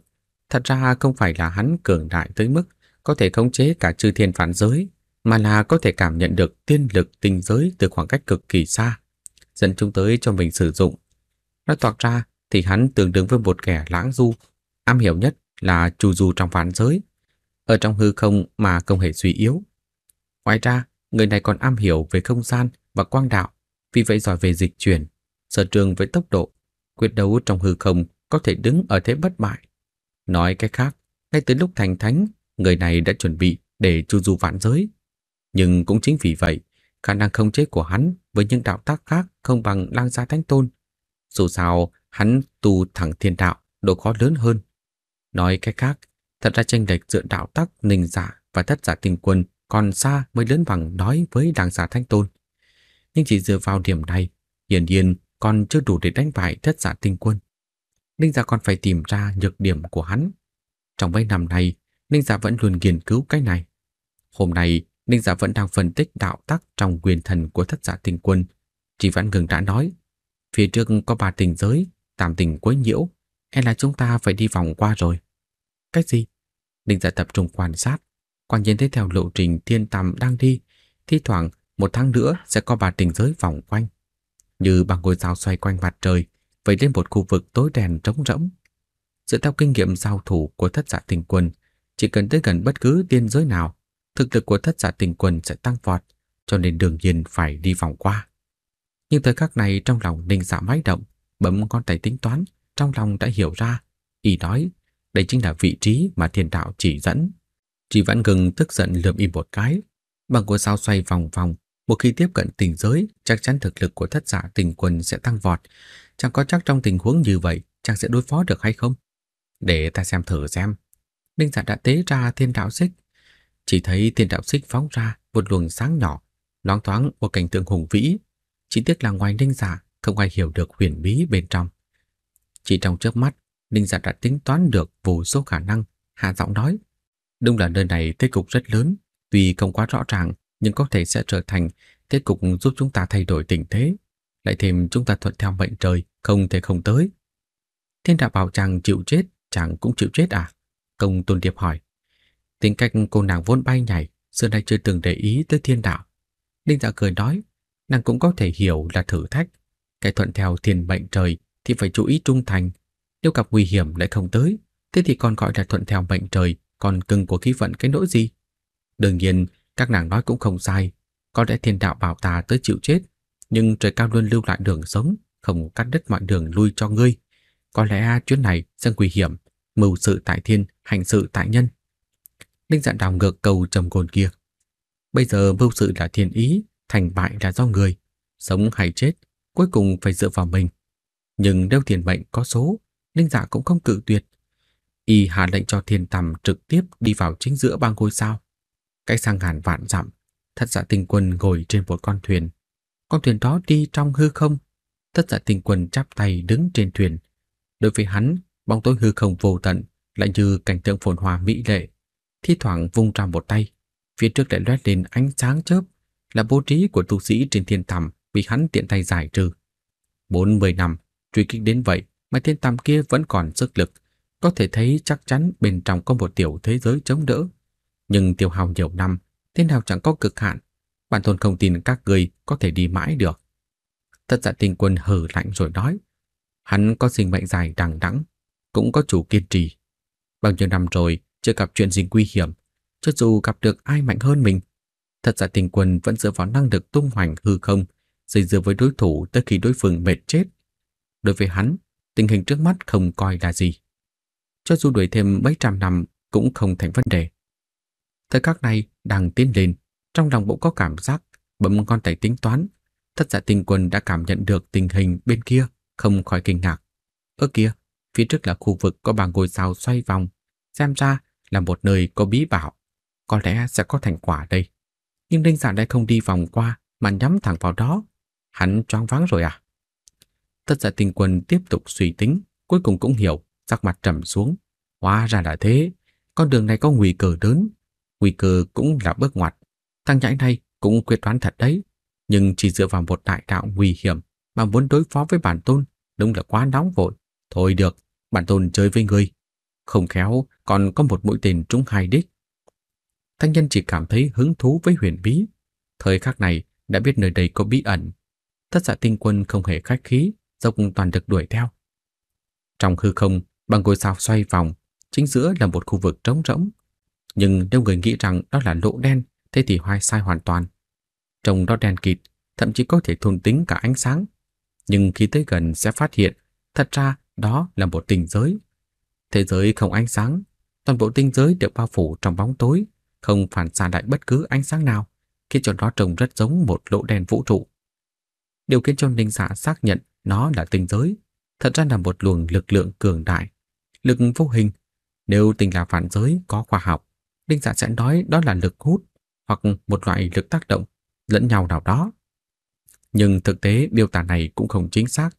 Thật ra không phải là hắn cường đại tới mức có thể khống chế cả chư thiên phản giới, mà là có thể cảm nhận được tiên lực tinh giới từ khoảng cách cực kỳ xa, dẫn chúng tới cho mình sử dụng. Nói toạc ra thì hắn tương đương với một kẻ lãng du, am hiểu nhất là chu du trong phản giới, ở trong hư không mà không hề suy yếu. Ngoài ra, người này còn am hiểu về không gian và quang đạo, vì vậy giỏi về dịch chuyển, sở trường với tốc độ, quyết đấu trong hư không có thể đứng ở thế bất bại. Nói cách khác, ngay từ lúc thành thánh, người này đã chuẩn bị để chu du vạn giới. Nhưng cũng chính vì vậy, khả năng không chế của hắn với những đạo tác khác không bằng lang gia thánh tôn. Dù sao, hắn tu thẳng thiên đạo, độ khó lớn hơn. Nói cách khác, thật ra tranh lệch giữa đạo tắc ninh giả và thất giả tình quân còn xa mới lớn bằng nói với đàng giả thanh tôn nhưng chỉ dựa vào điểm này, hiển nhiên còn chưa đủ để đánh bại thất giả tinh quân. Ninh Giả còn phải tìm ra nhược điểm của hắn. Trong mấy năm này, Ninh Giả vẫn luôn nghiên cứu cái này. Hôm nay, Ninh Giả vẫn đang phân tích đạo tắc trong quyền thần của thất giả tinh quân. Chỉ Vãn Ngừng đã nói, phía trước có ba tình giới, tạm tình quấy nhiễu, e là chúng ta phải đi vòng qua rồi. cách gì? Ninh Giả tập trung quan sát, quan nhiên thấy theo lộ trình thiên tầm đang đi, thi thoảng một tháng nữa sẽ có ba tình giới vòng quanh, như bằng ngôi sao xoay quanh mặt trời, vây lên một khu vực tối đèn trống rỗng. Dựa theo kinh nghiệm giao thủ của thất giả dạ tình quân, chỉ cần tới gần bất cứ tiên giới nào, thực lực của thất giả dạ tình quân sẽ tăng vọt, cho nên đường nhiên phải đi vòng qua. Nhưng thời khắc này trong lòng Ninh giả dạ máy động, bấm con tay tính toán, trong lòng đã hiểu ra, y nói, đây chính là vị trí mà thiên đạo chỉ dẫn. Chỉ vẫn gừng tức giận lườm im một cái, bằng của sao xoay vòng vòng, một khi tiếp cận tình giới, chắc chắn thực lực của thất giả tình quân sẽ tăng vọt. Chẳng có chắc trong tình huống như vậy, chàng sẽ đối phó được hay không? Để ta xem thử xem. Ninh giả dạ đã tế ra thiên đạo xích. Chỉ thấy thiên đạo xích phóng ra một luồng sáng nhỏ, loáng thoáng một cảnh tượng hùng vĩ. Chỉ tiếc là ngoài ninh giả, dạ, không ai hiểu được huyền bí bên trong. Chỉ trong trước mắt, Ninh Dạ đã tính toán được vô số khả năng, hạ giọng nói. Đúng là nơi này thế cục rất lớn, tuy không quá rõ ràng, nhưng có thể sẽ trở thành kết cục giúp chúng ta thay đổi tình thế, lại thêm chúng ta thuận theo mệnh trời, không thể không tới. Thiên đạo bảo chàng chịu chết, chàng cũng chịu chết à? Công Tôn Điệp hỏi. Tính cách cô nàng vốn bay nhảy, xưa nay chưa từng để ý tới thiên đạo. Đinh Dạ cười nói, nàng cũng có thể hiểu là thử thách. Cái thuận theo thiên mệnh trời thì phải chú ý trung thành. Nếu gặp nguy hiểm lại không tới, thế thì còn gọi là thuận theo mệnh trời, còn cưng của khí vận cái nỗi gì? Đương nhiên, các nàng nói cũng không sai, có lẽ thiên đạo bảo ta tới chịu chết, nhưng trời cao luôn lưu lại đường sống, không cắt đứt mọi đường lui cho ngươi. Có lẽ chuyến này sẽ nguy hiểm, mưu sự tại thiên, hành sự tại nhân. linh dạng Đào ngược cầu trầm cồn kia. Bây giờ mưu sự là thiên ý, thành bại là do người, sống hay chết, cuối cùng phải dựa vào mình. Nhưng nếu thiền mệnh có số, linh Dạ cũng không cự tuyệt. Y hạ lệnh cho thiền tầm trực tiếp đi vào chính giữa ba ngôi sao. Cách sang ngàn vạn dặm, thất dạ tinh quân ngồi trên một con thuyền. Con thuyền đó đi trong hư không. Thất dạ tinh quân chắp tay đứng trên thuyền. Đối với hắn, bóng tối hư không vô tận lại như cảnh tượng phồn hoa mỹ lệ. Thi thoảng vung ra một tay, phía trước lại lóe lên ánh sáng chớp, là bố trí của tu sĩ trên thiên tầm bị hắn tiện tay giải trừ. Bốn mươi năm, truy kích đến vậy mà thiên tầm kia vẫn còn sức lực, có thể thấy chắc chắn bên trong có một tiểu thế giới chống đỡ nhưng tiêu hao nhiều năm, thế nào chẳng có cực hạn. Bản thôn không tin các người có thể đi mãi được. Tất dạ tinh quân hử lạnh rồi nói, hắn có sinh mệnh dài đằng đẵng, cũng có chủ kiên trì. Bao nhiêu năm rồi, chưa gặp chuyện gì nguy hiểm, cho dù gặp được ai mạnh hơn mình, thật ra tình quân vẫn dựa vào năng lực tung hoành hư không, dây dưa với đối thủ tới khi đối phương mệt chết. Đối với hắn, tình hình trước mắt không coi là gì. Cho dù đuổi thêm mấy trăm năm cũng không thành vấn đề. Thời khắc này đang tiến lên, trong lòng bỗng có cảm giác bấm con tay tính toán. Thất dạ tinh quân đã cảm nhận được tình hình bên kia, không khỏi kinh ngạc. Ở kia, phía trước là khu vực có bàn ngôi sao xoay vòng, xem ra là một nơi có bí bảo. Có lẽ sẽ có thành quả đây. Nhưng linh Giản lại không đi vòng qua mà nhắm thẳng vào đó. Hắn choáng váng rồi à? Tất giả tình quân tiếp tục suy tính, cuối cùng cũng hiểu, sắc mặt trầm xuống. Hóa ra là thế, con đường này có nguy cơ lớn, nguy cơ cũng là bước ngoặt. Thằng nhãi này cũng quyết đoán thật đấy, nhưng chỉ dựa vào một đại đạo nguy hiểm mà muốn đối phó với bản tôn đúng là quá nóng vội. Thôi được, bản tôn chơi với người, Không khéo còn có một mũi tên trúng hai đích. Thanh nhân chỉ cảm thấy hứng thú với huyền bí. Thời khắc này đã biết nơi đây có bí ẩn. Thất dạ tinh quân không hề khách khí, dốc toàn lực đuổi theo. Trong hư không, bằng ngôi sao xoay vòng, chính giữa là một khu vực trống rỗng, nhưng nếu người nghĩ rằng đó là lỗ đen, thế thì hoài sai hoàn toàn. Trong đó đen kịt, thậm chí có thể thôn tính cả ánh sáng. Nhưng khi tới gần sẽ phát hiện, thật ra đó là một tình giới. Thế giới không ánh sáng, toàn bộ tinh giới đều bao phủ trong bóng tối, không phản xạ lại bất cứ ánh sáng nào, khiến cho nó trông rất giống một lỗ đen vũ trụ. Điều khiến cho Ninh Dạ xác nhận nó là tinh giới, thật ra là một luồng lực lượng cường đại, lực vô hình, nếu tình là phản giới có khoa học, Đinh Dạ sẽ nói đó là lực hút hoặc một loại lực tác động lẫn nhau nào đó. Nhưng thực tế biểu tả này cũng không chính xác.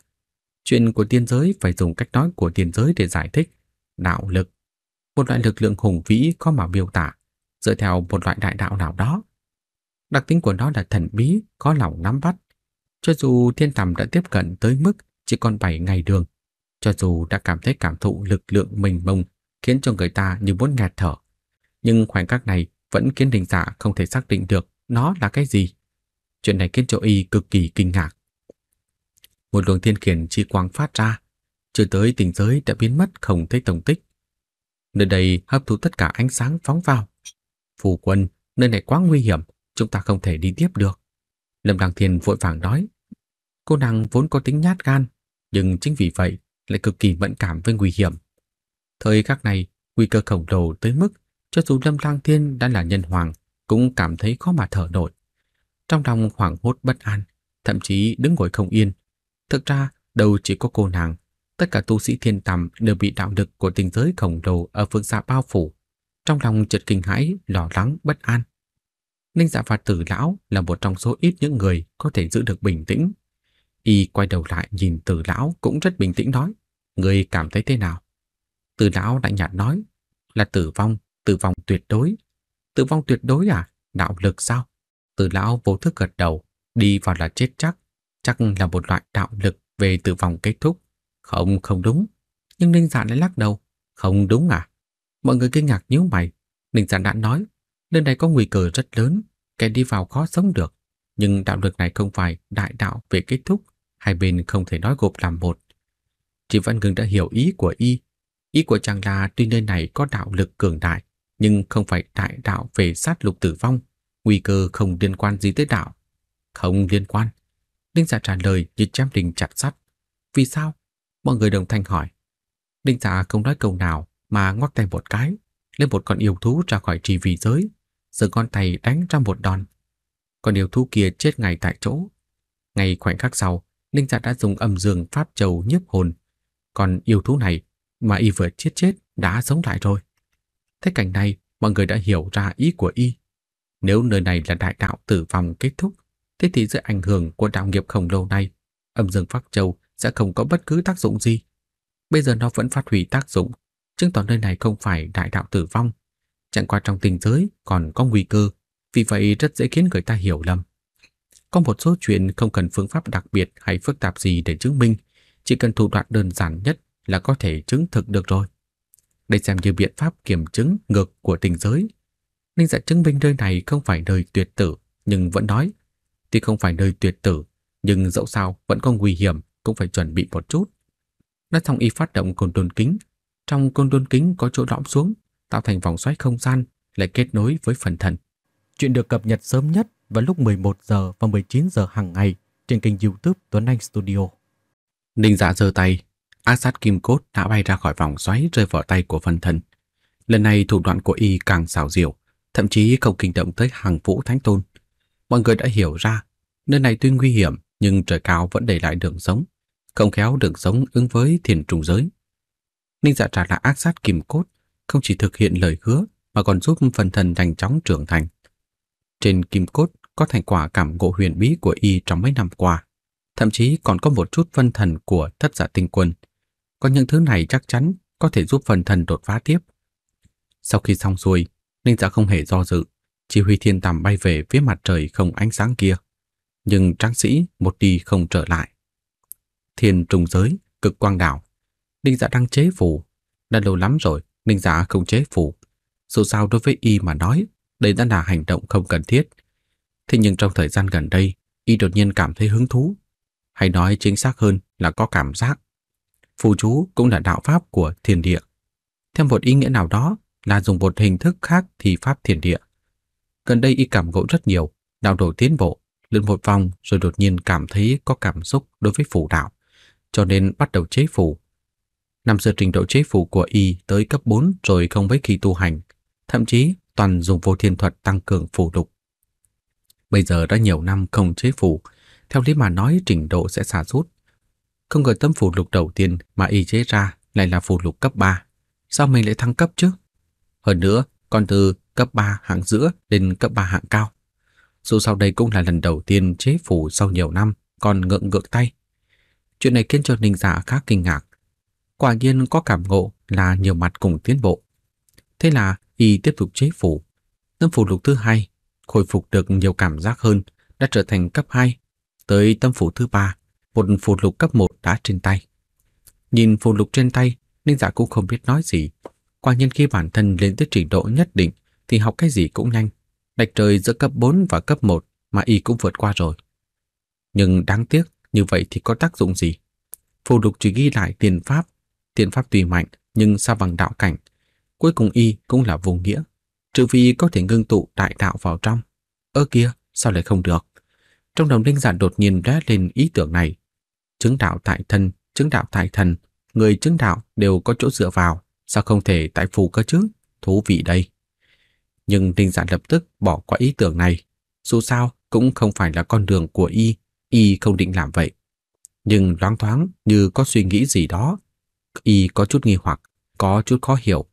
Chuyện của tiên giới phải dùng cách nói của tiên giới để giải thích. Đạo lực, một loại lực lượng hùng vĩ có mà biểu tả, dựa theo một loại đại đạo nào đó. Đặc tính của nó là thần bí, có lòng nắm bắt. Cho dù thiên tầm đã tiếp cận tới mức chỉ còn 7 ngày đường, cho dù đã cảm thấy cảm thụ lực lượng mình mông khiến cho người ta như muốn ngạt thở, nhưng khoảnh khắc này vẫn khiến đình giả dạ không thể xác định được nó là cái gì. Chuyện này khiến cho y cực kỳ kinh ngạc. Một luồng thiên khiển chi quang phát ra, chưa tới tình giới đã biến mất không thấy tổng tích. Nơi đây hấp thu tất cả ánh sáng phóng vào. Phù quân, nơi này quá nguy hiểm, chúng ta không thể đi tiếp được. Lâm Đăng Thiên vội vàng nói. Cô nàng vốn có tính nhát gan, nhưng chính vì vậy lại cực kỳ mẫn cảm với nguy hiểm. Thời khắc này, nguy cơ khổng lồ tới mức cho dù Lâm Lang Thiên đã là nhân hoàng, cũng cảm thấy khó mà thở nổi. Trong lòng hoảng hốt bất an, thậm chí đứng ngồi không yên. Thực ra, đâu chỉ có cô nàng, tất cả tu sĩ thiên tầm đều bị đạo lực của tình giới khổng lồ ở phương xa bao phủ. Trong lòng chợt kinh hãi, lo lắng, bất an. Ninh Dạ và Tử Lão là một trong số ít những người có thể giữ được bình tĩnh. Y quay đầu lại nhìn Tử Lão cũng rất bình tĩnh nói, người cảm thấy thế nào? Tử Lão lạnh nhạt nói, là tử vong Tử vong tuyệt đối. Tử vong tuyệt đối à? Đạo lực sao? từ lão vô thức gật đầu, đi vào là chết chắc. Chắc là một loại đạo lực về tử vong kết thúc. Không, không đúng. Nhưng Ninh Dạ lại lắc đầu. Không đúng à? Mọi người kinh ngạc nhíu mày. Ninh Dạ đã nói, lần này có nguy cơ rất lớn, kẻ đi vào khó sống được. Nhưng đạo lực này không phải đại đạo về kết thúc, hai bên không thể nói gộp làm một. Chị Văn Ngưng đã hiểu ý của y. Ý của chàng là tuy nơi này có đạo lực cường đại, nhưng không phải đại đạo về sát lục tử vong, nguy cơ không liên quan gì tới đạo. Không liên quan. Đinh Dạ trả lời như chém đình chặt sắt. Vì sao? Mọi người đồng thanh hỏi. Đinh Dạ không nói câu nào mà ngoắc tay một cái, lên một con yêu thú ra khỏi trì vị giới, giơ con tay đánh ra một đòn. Con yêu thú kia chết ngay tại chỗ. Ngay khoảnh khắc sau, Đinh Dạ đã dùng âm dương pháp châu nhiếp hồn. Còn yêu thú này mà y vừa chết chết đã sống lại rồi. Thế cảnh này, mọi người đã hiểu ra ý của y. Nếu nơi này là đại đạo tử vong kết thúc, thế thì dưới ảnh hưởng của đạo nghiệp khổng lồ này, âm dương Pháp Châu sẽ không có bất cứ tác dụng gì. Bây giờ nó vẫn phát huy tác dụng, chứng tỏ nơi này không phải đại đạo tử vong. Chẳng qua trong tình giới còn có nguy cơ, vì vậy rất dễ khiến người ta hiểu lầm. Có một số chuyện không cần phương pháp đặc biệt hay phức tạp gì để chứng minh, chỉ cần thủ đoạn đơn giản nhất là có thể chứng thực được rồi. Đây xem như biện pháp kiểm chứng ngược của tình giới. Ninh dạ chứng minh nơi này không phải nơi tuyệt tử, nhưng vẫn nói, tuy không phải nơi tuyệt tử, nhưng dẫu sao vẫn có nguy hiểm, cũng phải chuẩn bị một chút. Nói xong y phát động côn đồn kính. Trong côn đồn kính có chỗ lõm xuống, tạo thành vòng xoáy không gian, lại kết nối với phần thần. Chuyện được cập nhật sớm nhất vào lúc 11 giờ và 19 giờ hàng ngày trên kênh youtube Tuấn Anh Studio. Ninh Dạ giơ tay, ác sát kim cốt đã bay ra khỏi vòng xoáy rơi vào tay của phân thân. Lần này thủ đoạn của y càng xảo diệu, thậm chí không kinh động tới hàng vũ thánh tôn. Mọi người đã hiểu ra, nơi này tuy nguy hiểm nhưng trời cao vẫn để lại đường sống, không khéo đường sống ứng với thiền trùng giới. Ninh dạ trả lại ác sát kim cốt, không chỉ thực hiện lời hứa mà còn giúp phần Thân nhanh chóng trưởng thành. Trên kim cốt có thành quả cảm ngộ huyền bí của y trong mấy năm qua, thậm chí còn có một chút phân thần của thất giả dạ tinh quân có những thứ này chắc chắn có thể giúp phần thần đột phá tiếp. Sau khi xong xuôi, Ninh giả dạ không hề do dự, chỉ huy thiên tầm bay về phía mặt trời không ánh sáng kia. Nhưng tráng sĩ một đi không trở lại. Thiên trùng giới, cực quang đảo. Ninh giả dạ đang chế phủ. Đã lâu lắm rồi, Ninh giả dạ không chế phủ. Dù sao đối với y mà nói, đây đã là hành động không cần thiết. Thế nhưng trong thời gian gần đây, y đột nhiên cảm thấy hứng thú. Hay nói chính xác hơn là có cảm giác phù chú cũng là đạo pháp của thiền địa. Theo một ý nghĩa nào đó là dùng một hình thức khác thì pháp thiền địa. Gần đây y cảm ngộ rất nhiều, đạo đổi tiến bộ, lượn một vòng rồi đột nhiên cảm thấy có cảm xúc đối với phù đạo, cho nên bắt đầu chế phù. Năm xưa trình độ chế phù của y tới cấp 4 rồi không mấy khi tu hành, thậm chí toàn dùng vô thiên thuật tăng cường phù lục. Bây giờ đã nhiều năm không chế phù, theo lý mà nói trình độ sẽ xa sút không ngờ tấm phù lục đầu tiên mà y chế ra lại là phù lục cấp 3. Sao mình lại thăng cấp chứ? Hơn nữa, còn từ cấp 3 hạng giữa đến cấp 3 hạng cao. Dù sau đây cũng là lần đầu tiên chế phù sau nhiều năm, còn ngượng ngược tay. Chuyện này khiến cho Ninh giả dạ khá kinh ngạc. Quả nhiên có cảm ngộ là nhiều mặt cùng tiến bộ. Thế là y tiếp tục chế phù, tấm phù lục thứ hai khôi phục được nhiều cảm giác hơn, đã trở thành cấp 2. Tới tấm phù thứ ba một phù lục cấp 1 đã trên tay. Nhìn phù lục trên tay, Ninh Dạ cũng không biết nói gì. Quả nhiên khi bản thân lên tới trình độ nhất định thì học cái gì cũng nhanh. Đạch trời giữa cấp 4 và cấp 1 mà y cũng vượt qua rồi. Nhưng đáng tiếc, như vậy thì có tác dụng gì? Phù lục chỉ ghi lại tiền pháp. Tiền pháp tùy mạnh nhưng xa bằng đạo cảnh. Cuối cùng y cũng là vô nghĩa. Trừ phi có thể ngưng tụ đại đạo vào trong. Ơ kia, sao lại không được? Trong đầu linh Dạ đột nhiên đã lên ý tưởng này, chứng đạo tại thân, chứng đạo tại thần, người chứng đạo đều có chỗ dựa vào, sao không thể tại phù cơ chứ? Thú vị đây. Nhưng Đinh Dạ lập tức bỏ qua ý tưởng này, dù sao cũng không phải là con đường của y, y không định làm vậy. Nhưng loáng thoáng như có suy nghĩ gì đó, y có chút nghi hoặc, có chút khó hiểu,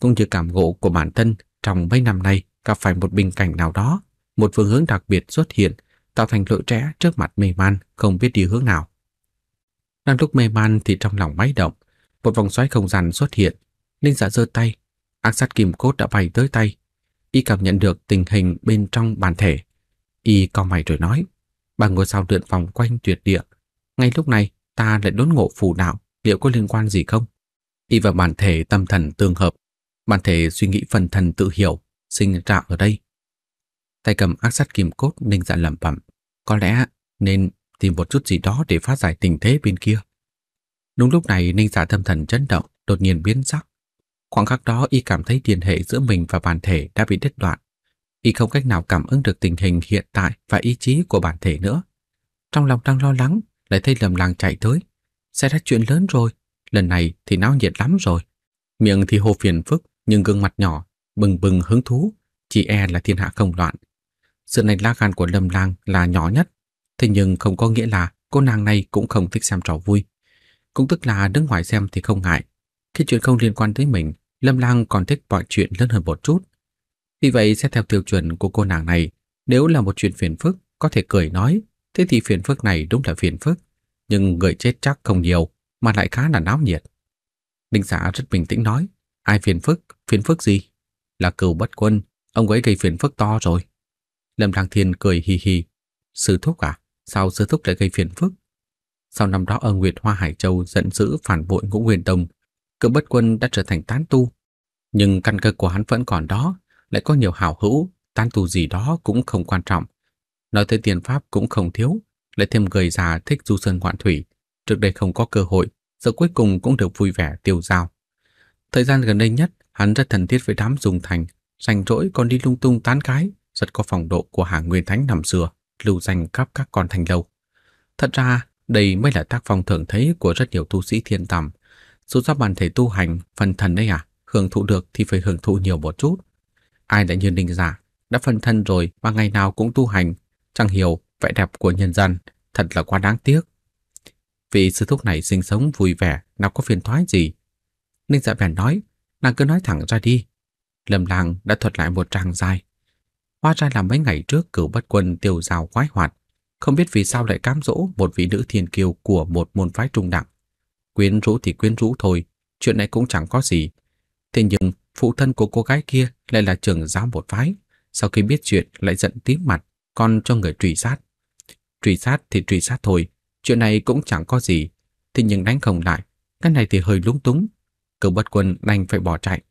cũng như cảm ngộ của bản thân trong mấy năm nay gặp phải một bình cảnh nào đó, một phương hướng đặc biệt xuất hiện, tạo thành lỗi trẻ trước mặt mê man, không biết đi hướng nào. Đang lúc mê man thì trong lòng máy động, một vòng xoáy không gian xuất hiện, linh giả dạ giơ tay, ác sát kim cốt đã bay tới tay. Y cảm nhận được tình hình bên trong bản thể. Y co mày rồi nói, bà ngôi sao lượn vòng quanh tuyệt địa. Ngay lúc này, ta lại đốn ngộ phù đạo, liệu có liên quan gì không? Y và bản thể tâm thần tương hợp, bản thể suy nghĩ phần thần tự hiểu, sinh ra ở đây. Tay cầm ác sát kim cốt Ninh Dạ lẩm bẩm, có lẽ nên tìm một chút gì đó để phá giải tình thế bên kia. Đúng lúc này Ninh Giả dạ tâm thần chấn động, đột nhiên biến sắc. Khoảng khắc đó y cảm thấy tiền hệ giữa mình và bản thể đã bị đứt đoạn. Y không cách nào cảm ứng được tình hình hiện tại và ý chí của bản thể nữa. Trong lòng đang lo lắng, lại thấy lầm làng chạy tới. sẽ ra chuyện lớn rồi, lần này thì náo nhiệt lắm rồi. Miệng thì hồ phiền phức, nhưng gương mặt nhỏ, bừng bừng hứng thú, chỉ e là thiên hạ không loạn. Sự này lá gan của Lâm Lang là nhỏ nhất Thế nhưng không có nghĩa là cô nàng này cũng không thích xem trò vui. Cũng tức là đứng ngoài xem thì không ngại. Khi chuyện không liên quan tới mình, Lâm Lang còn thích mọi chuyện lớn hơn một chút. Vì vậy xét theo tiêu chuẩn của cô nàng này, nếu là một chuyện phiền phức, có thể cười nói, thế thì phiền phức này đúng là phiền phức, nhưng người chết chắc không nhiều, mà lại khá là náo nhiệt. Đinh xã rất bình tĩnh nói, ai phiền phức, phiền phức gì? Là cừu bất quân, ông ấy gây phiền phức to rồi. Lâm Lang Thiên cười hì hì, sư thúc à? sao sư thúc lại gây phiền phức? Sau năm đó ở Nguyệt Hoa Hải Châu giận dữ phản bội Ngũ Nguyên Tông, cự Bất Quân đã trở thành tán tu, nhưng căn cơ của hắn vẫn còn đó, lại có nhiều hảo hữu, tán tu gì đó cũng không quan trọng. Nói tới tiền pháp cũng không thiếu, lại thêm người già thích du sơn ngoạn thủy, trước đây không có cơ hội, giờ cuối cùng cũng được vui vẻ tiêu dao. Thời gian gần đây nhất, hắn rất thân thiết với đám dùng thành, rảnh rỗi còn đi lung tung tán cái, rất có phong độ của hạng Nguyên Thánh năm xưa lưu danh khắp các con thành lâu. Thật ra, đây mới là tác phong thường thấy của rất nhiều tu sĩ thiên tầm. Dù ra bản thể tu hành, phần thần đấy à, hưởng thụ được thì phải hưởng thụ nhiều một chút. Ai đã như ninh giả, dạ, đã phân thân rồi mà ngày nào cũng tu hành, chẳng hiểu vẻ đẹp của nhân dân, thật là quá đáng tiếc. Vị sư thúc này sinh sống vui vẻ, nào có phiền thoái gì. Ninh dạ bèn nói, nàng cứ nói thẳng ra đi. Lâm làng đã thuật lại một tràng dài, Hóa ra là mấy ngày trước cửu bất quân tiêu giao quái hoạt, không biết vì sao lại cám dỗ một vị nữ thiên kiều của một môn phái trung đẳng. Quyến rũ thì quyến rũ thôi, chuyện này cũng chẳng có gì. Thế nhưng phụ thân của cô gái kia lại là trưởng giáo một phái, sau khi biết chuyện lại giận tím mặt, còn cho người truy sát. Truy sát thì truy sát thôi, chuyện này cũng chẳng có gì. Thế nhưng đánh không lại, cái này thì hơi lúng túng. Cửu bất quân đành phải bỏ chạy.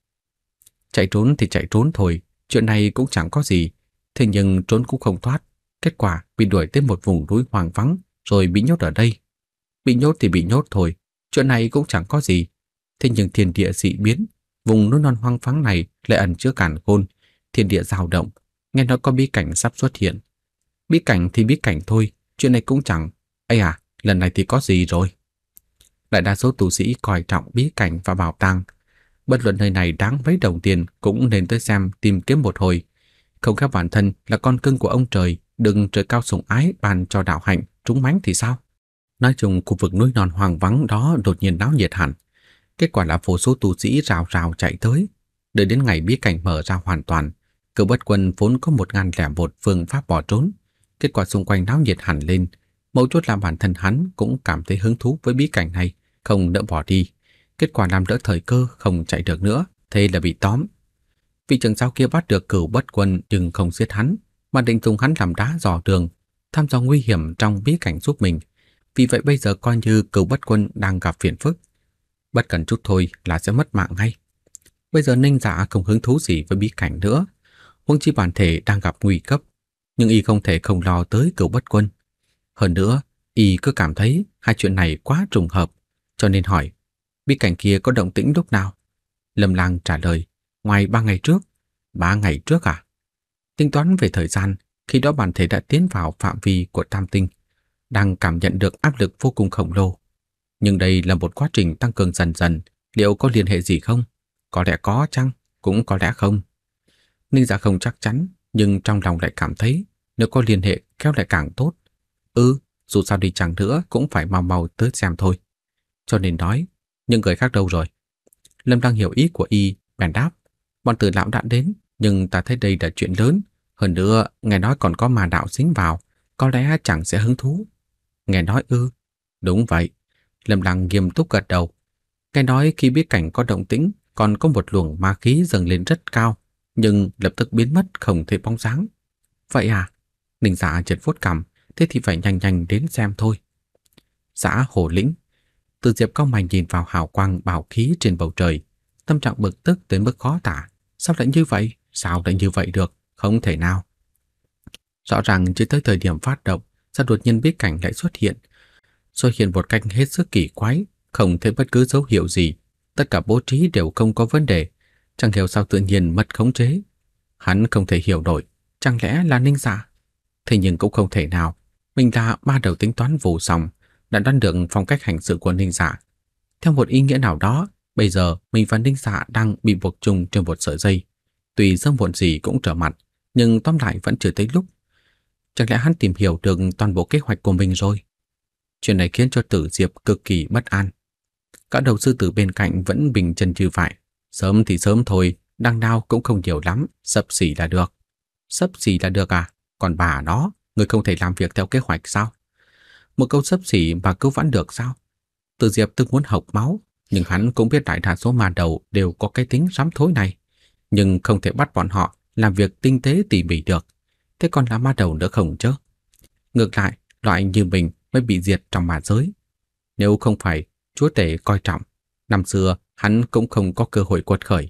Chạy trốn thì chạy trốn thôi, chuyện này cũng chẳng có gì. Thế nhưng trốn cũng không thoát, kết quả bị đuổi tới một vùng núi hoang vắng rồi bị nhốt ở đây. Bị nhốt thì bị nhốt thôi, chuyện này cũng chẳng có gì. Thế nhưng thiên địa dị biến, vùng núi non hoang vắng này lại ẩn chứa càn khôn, thiên địa dao động, nghe nói có bí cảnh sắp xuất hiện. Bí cảnh thì bí cảnh thôi, chuyện này cũng chẳng. Ây à, lần này thì có gì rồi? Đại đa số tù sĩ coi trọng bí cảnh và bảo tàng. Bất luận nơi này đáng mấy đồng tiền cũng nên tới xem tìm kiếm một hồi, không khéo bản thân là con cưng của ông trời, đừng trời cao sủng ái bàn cho đạo hạnh, trúng mánh thì sao? Nói chung khu vực núi non hoàng vắng đó đột nhiên náo nhiệt hẳn. Kết quả là vô số tu sĩ rào rào chạy tới. Đợi đến ngày bí cảnh mở ra hoàn toàn, cựu bất quân vốn có một ngàn lẻ một phương pháp bỏ trốn. Kết quả xung quanh náo nhiệt hẳn lên. Mẫu chút làm bản thân hắn cũng cảm thấy hứng thú với bí cảnh này, không đỡ bỏ đi. Kết quả làm đỡ thời cơ không chạy được nữa, thế là bị tóm, vị trưởng giáo kia bắt được cửu bất quân nhưng không giết hắn, mà định dùng hắn làm đá dò đường, tham gia nguy hiểm trong bí cảnh giúp mình. Vì vậy bây giờ coi như cửu bất quân đang gặp phiền phức. Bất cần chút thôi là sẽ mất mạng ngay. Bây giờ Ninh Dạ không hứng thú gì với bí cảnh nữa. Huống chi bản thể đang gặp nguy cấp, nhưng y không thể không lo tới cửu bất quân. Hơn nữa, y cứ cảm thấy hai chuyện này quá trùng hợp, cho nên hỏi, bí cảnh kia có động tĩnh lúc nào? Lâm Lang trả lời, ngoài ba ngày trước. ba ngày trước à? Tính toán về thời gian, khi đó bản thể đã tiến vào phạm vi của tam tinh, đang cảm nhận được áp lực vô cùng khổng lồ. Nhưng đây là một quá trình tăng cường dần dần, liệu có liên hệ gì không? Có lẽ có chăng, cũng có lẽ không. Ninh giả dạ không chắc chắn, nhưng trong lòng lại cảm thấy nếu có liên hệ kéo lại càng tốt. Ừ, dù sao đi chẳng nữa cũng phải mau mau tới xem thôi. Cho nên nói, những người khác đâu rồi? Lâm đang hiểu ý của y, bèn đáp bọn tử lão đã đến, nhưng ta thấy đây là chuyện lớn. Hơn nữa, nghe nói còn có mà đạo dính vào, có lẽ chẳng sẽ hứng thú. Nghe nói ư? Đúng vậy. Lâm Lăng nghiêm túc gật đầu. Nghe nói khi biết cảnh có động tĩnh, còn có một luồng ma khí dâng lên rất cao, nhưng lập tức biến mất không thể bóng dáng. Vậy à? Ninh giả dạ chợt vuốt cằm, thế thì phải nhanh nhanh đến xem thôi. Xã dạ Hồ Lĩnh Từ diệp cao mảnh nhìn vào hào quang bảo khí trên bầu trời, tâm trạng bực tức đến mức khó tả. Sao lại như vậy? Sao lại như vậy được? Không thể nào. Rõ ràng chưa tới thời điểm phát động, sao đột nhiên biết cảnh lại xuất hiện? Xuất hiện một cách hết sức kỳ quái, không thấy bất cứ dấu hiệu gì. Tất cả bố trí đều không có vấn đề. Chẳng hiểu sao tự nhiên mất khống chế. Hắn không thể hiểu nổi, chẳng lẽ là ninh giả? Dạ? Thế nhưng cũng không thể nào. Mình là ba đầu tính toán vụ xong, đã đoán được phong cách hành sự của ninh giả. Dạ. Theo một ý nghĩa nào đó, Bây giờ mình và Ninh Dạ đang bị buộc chung trên một sợi dây. tùy sớm muộn gì cũng trở mặt, nhưng tóm lại vẫn chưa tới lúc. Chắc lẽ hắn tìm hiểu được toàn bộ kế hoạch của mình rồi. Chuyện này khiến cho tử Diệp cực kỳ bất an. Cả đầu sư tử bên cạnh vẫn bình chân như vậy. Sớm thì sớm thôi, đằng nào cũng không nhiều lắm, sấp xỉ là được. Sấp xỉ là được à? Còn bà đó, người không thể làm việc theo kế hoạch sao? Một câu sấp xỉ mà cứu vãn được sao? tử Diệp tức muốn học máu, nhưng hắn cũng biết đại đa số ma đầu đều có cái tính sám thối này, nhưng không thể bắt bọn họ làm việc tinh tế tỉ mỉ được. Thế còn là ma đầu nữa không chứ? Ngược lại, loại như mình mới bị diệt trong ma giới. Nếu không phải chúa tể coi trọng, năm xưa hắn cũng không có cơ hội quật khởi.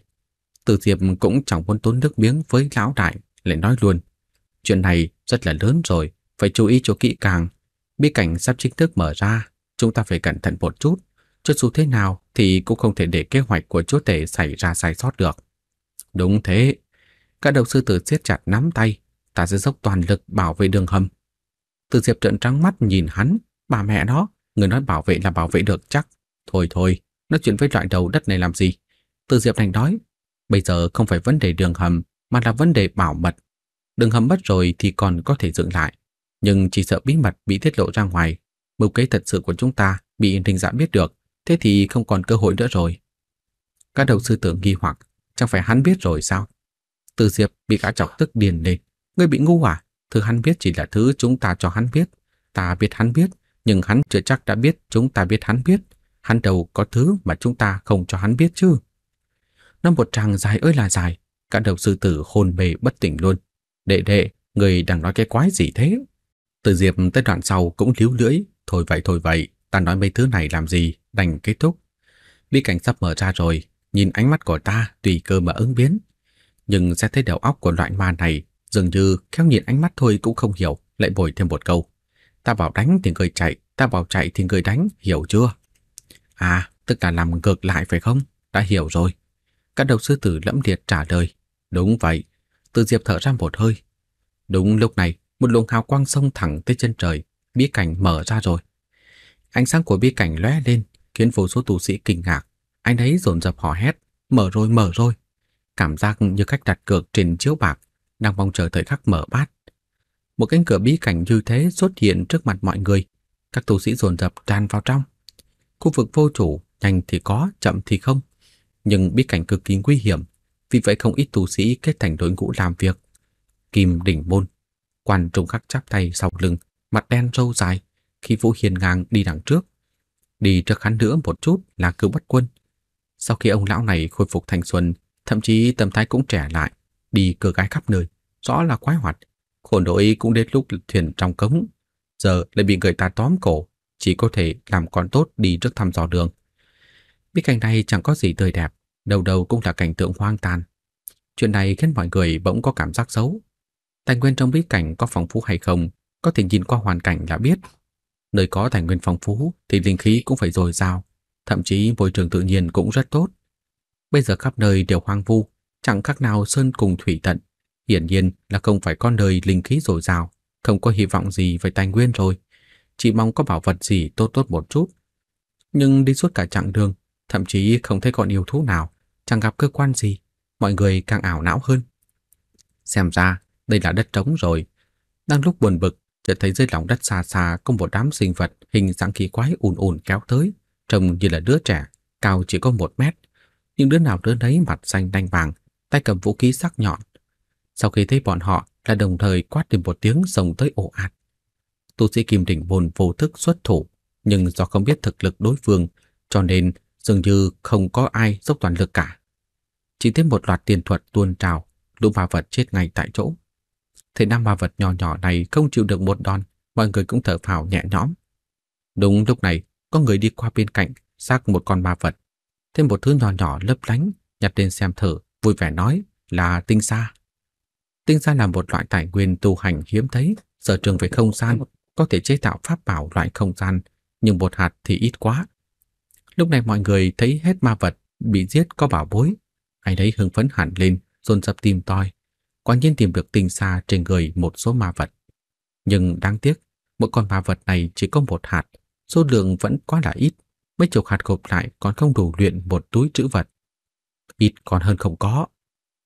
Từ Diệp cũng chẳng muốn tốn nước miếng với lão đại, lại nói luôn. Chuyện này rất là lớn rồi, phải chú ý cho kỹ càng. Bí cảnh sắp chính thức mở ra, chúng ta phải cẩn thận một chút cho dù thế nào thì cũng không thể để kế hoạch của chúa tể xảy ra sai sót được. Đúng thế, các đầu sư tử siết chặt nắm tay, ta sẽ dốc toàn lực bảo vệ đường hầm. Từ Diệp trợn trắng mắt nhìn hắn, bà mẹ nó, người nói bảo vệ là bảo vệ được chắc. Thôi thôi, nói chuyện với loại đầu đất này làm gì? Từ Diệp đành nói, bây giờ không phải vấn đề đường hầm mà là vấn đề bảo mật. Đường hầm mất rồi thì còn có thể dựng lại, nhưng chỉ sợ bí mật bị tiết lộ ra ngoài, mục kế thật sự của chúng ta bị Ninh Dạ biết được, Thế thì không còn cơ hội nữa rồi. Các đầu sư tưởng nghi hoặc, chẳng phải hắn biết rồi sao? Từ Diệp bị gã chọc tức điền lên. Ngươi bị ngu à? Thứ hắn biết chỉ là thứ chúng ta cho hắn biết. Ta biết hắn biết, nhưng hắn chưa chắc đã biết chúng ta biết hắn biết. Hắn đầu có thứ mà chúng ta không cho hắn biết chứ. năm một tràng dài ơi là dài, cả đầu sư tử hồn mê bất tỉnh luôn. Đệ đệ, người đang nói cái quái gì thế? Từ Diệp tới đoạn sau cũng líu lưỡi, thôi vậy thôi vậy, ta nói mấy thứ này làm gì, đành kết thúc. Bí cảnh sắp mở ra rồi, nhìn ánh mắt của ta tùy cơ mà ứng biến. Nhưng sẽ thấy đầu óc của loại ma này dường như khéo nhìn ánh mắt thôi cũng không hiểu, lại bồi thêm một câu. Ta bảo đánh thì người chạy, ta bảo chạy thì người đánh, hiểu chưa? À, tức là làm ngược lại phải không? Đã hiểu rồi. Các đầu sư tử lẫm liệt trả lời. Đúng vậy. Từ Diệp thở ra một hơi. Đúng lúc này, một luồng hào quang sông thẳng tới chân trời, bí cảnh mở ra rồi. Ánh sáng của bi cảnh lóe lên, khiến vô số tu sĩ kinh ngạc. Anh ấy dồn dập hò hét, mở rồi mở rồi. Cảm giác như cách đặt cược trên chiếu bạc, đang mong chờ thời khắc mở bát. Một cánh cửa bí cảnh như thế xuất hiện trước mặt mọi người. Các tu sĩ dồn dập tràn vào trong. Khu vực vô chủ, nhanh thì có, chậm thì không. Nhưng bí cảnh cực kỳ nguy hiểm, vì vậy không ít tu sĩ kết thành đội ngũ làm việc. Kim đỉnh môn, quan trung khắc chắp tay sau lưng, mặt đen râu dài, khi Vũ Hiền ngang đi đằng trước. Đi trước hắn nữa một chút là cứu bắt quân. Sau khi ông lão này khôi phục thành xuân, thậm chí tâm thái cũng trẻ lại, đi cơ gái khắp nơi, rõ là quái hoạt. Khổn đội cũng đến lúc thuyền trong cống, giờ lại bị người ta tóm cổ, chỉ có thể làm con tốt đi trước thăm dò đường. Biết cảnh này chẳng có gì tươi đẹp, đầu đầu cũng là cảnh tượng hoang tàn. Chuyện này khiến mọi người bỗng có cảm giác xấu. Tài nguyên trong bí cảnh có phong phú hay không, có thể nhìn qua hoàn cảnh là biết nơi có thành nguyên phong phú thì linh khí cũng phải dồi dào, thậm chí môi trường tự nhiên cũng rất tốt. Bây giờ khắp nơi đều hoang vu, chẳng khác nào sơn cùng thủy tận, hiển nhiên là không phải con đời linh khí dồi dào, không có hy vọng gì về tài nguyên rồi, chỉ mong có bảo vật gì tốt tốt một chút. Nhưng đi suốt cả chặng đường, thậm chí không thấy còn yêu thú nào, chẳng gặp cơ quan gì, mọi người càng ảo não hơn. Xem ra, đây là đất trống rồi. Đang lúc buồn bực, chợt thấy dưới lòng đất xa xa có một đám sinh vật hình dạng kỳ quái ùn ùn kéo tới, trông như là đứa trẻ, cao chỉ có một mét, nhưng đứa nào đứa nấy mặt xanh đanh vàng, tay cầm vũ khí sắc nhọn. Sau khi thấy bọn họ là đồng thời quát lên một tiếng sông tới ồ ạt. Tu sĩ Kim Đỉnh Bồn vô thức xuất thủ, nhưng do không biết thực lực đối phương, cho nên dường như không có ai dốc toàn lực cả. Chỉ thấy một loạt tiền thuật tuôn trào, lũ ma vật chết ngay tại chỗ. Thấy năm ma vật nhỏ nhỏ này không chịu được một đòn, mọi người cũng thở phào nhẹ nhõm. Đúng lúc này, có người đi qua bên cạnh, xác một con ma vật. Thêm một thứ nhỏ nhỏ lấp lánh, nhặt lên xem thử, vui vẻ nói là tinh sa. Tinh sa là một loại tài nguyên tu hành hiếm thấy, sở trường về không gian, có thể chế tạo pháp bảo loại không gian, nhưng một hạt thì ít quá. Lúc này mọi người thấy hết ma vật, bị giết có bảo bối, ai đấy hưng phấn hẳn lên, dồn dập tìm tòi, quả nhiên tìm được tinh xa trên người một số ma vật. Nhưng đáng tiếc, mỗi con ma vật này chỉ có một hạt, số lượng vẫn quá là ít, mấy chục hạt gộp lại còn không đủ luyện một túi trữ vật. Ít còn hơn không có.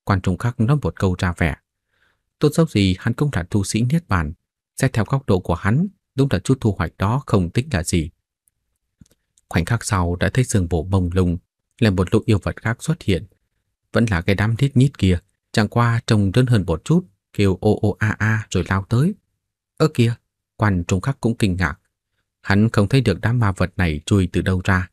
Quan trung khắc nói một câu ra vẻ. Tốt xấu gì hắn cũng là thu sĩ Niết Bàn, xét theo góc độ của hắn, đúng là chút thu hoạch đó không tính là gì. Khoảnh khắc sau đã thấy sương bộ mông lung, là một lũ yêu vật khác xuất hiện. Vẫn là cái đám thiết nhít kia, Chẳng qua trông đơn hơn một chút, kêu ô ô a a rồi lao tới. Ơ kìa, quan trung khắc cũng kinh ngạc. Hắn không thấy được đám ma vật này chui từ đâu ra,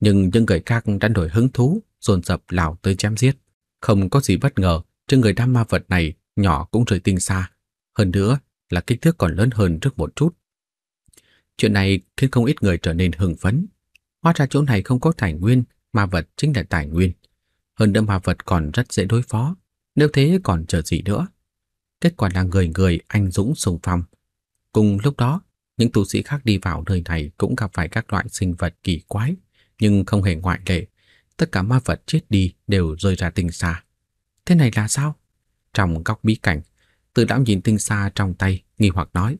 nhưng những người khác đã đổi hứng thú, dồn dập lao tới chém giết. Không có gì bất ngờ, trên người đám ma vật này nhỏ cũng rời tinh xa, hơn nữa là kích thước còn lớn hơn trước một chút. Chuyện này khiến không ít người trở nên hưng phấn. Hóa ra chỗ này không có tài nguyên, ma vật chính là tài nguyên. Hơn nữa ma vật còn rất dễ đối phó, nếu thế còn chờ gì nữa? Kết quả là người người anh dũng sùng phong. Cùng lúc đó, những tu sĩ khác đi vào nơi này cũng gặp phải các loại sinh vật kỳ quái, nhưng không hề ngoại lệ. Tất cả ma vật chết đi đều rơi ra tinh xa. Thế này là sao? Trong góc bí cảnh, Từ Lão nhìn tinh xa trong tay, nghi hoặc nói: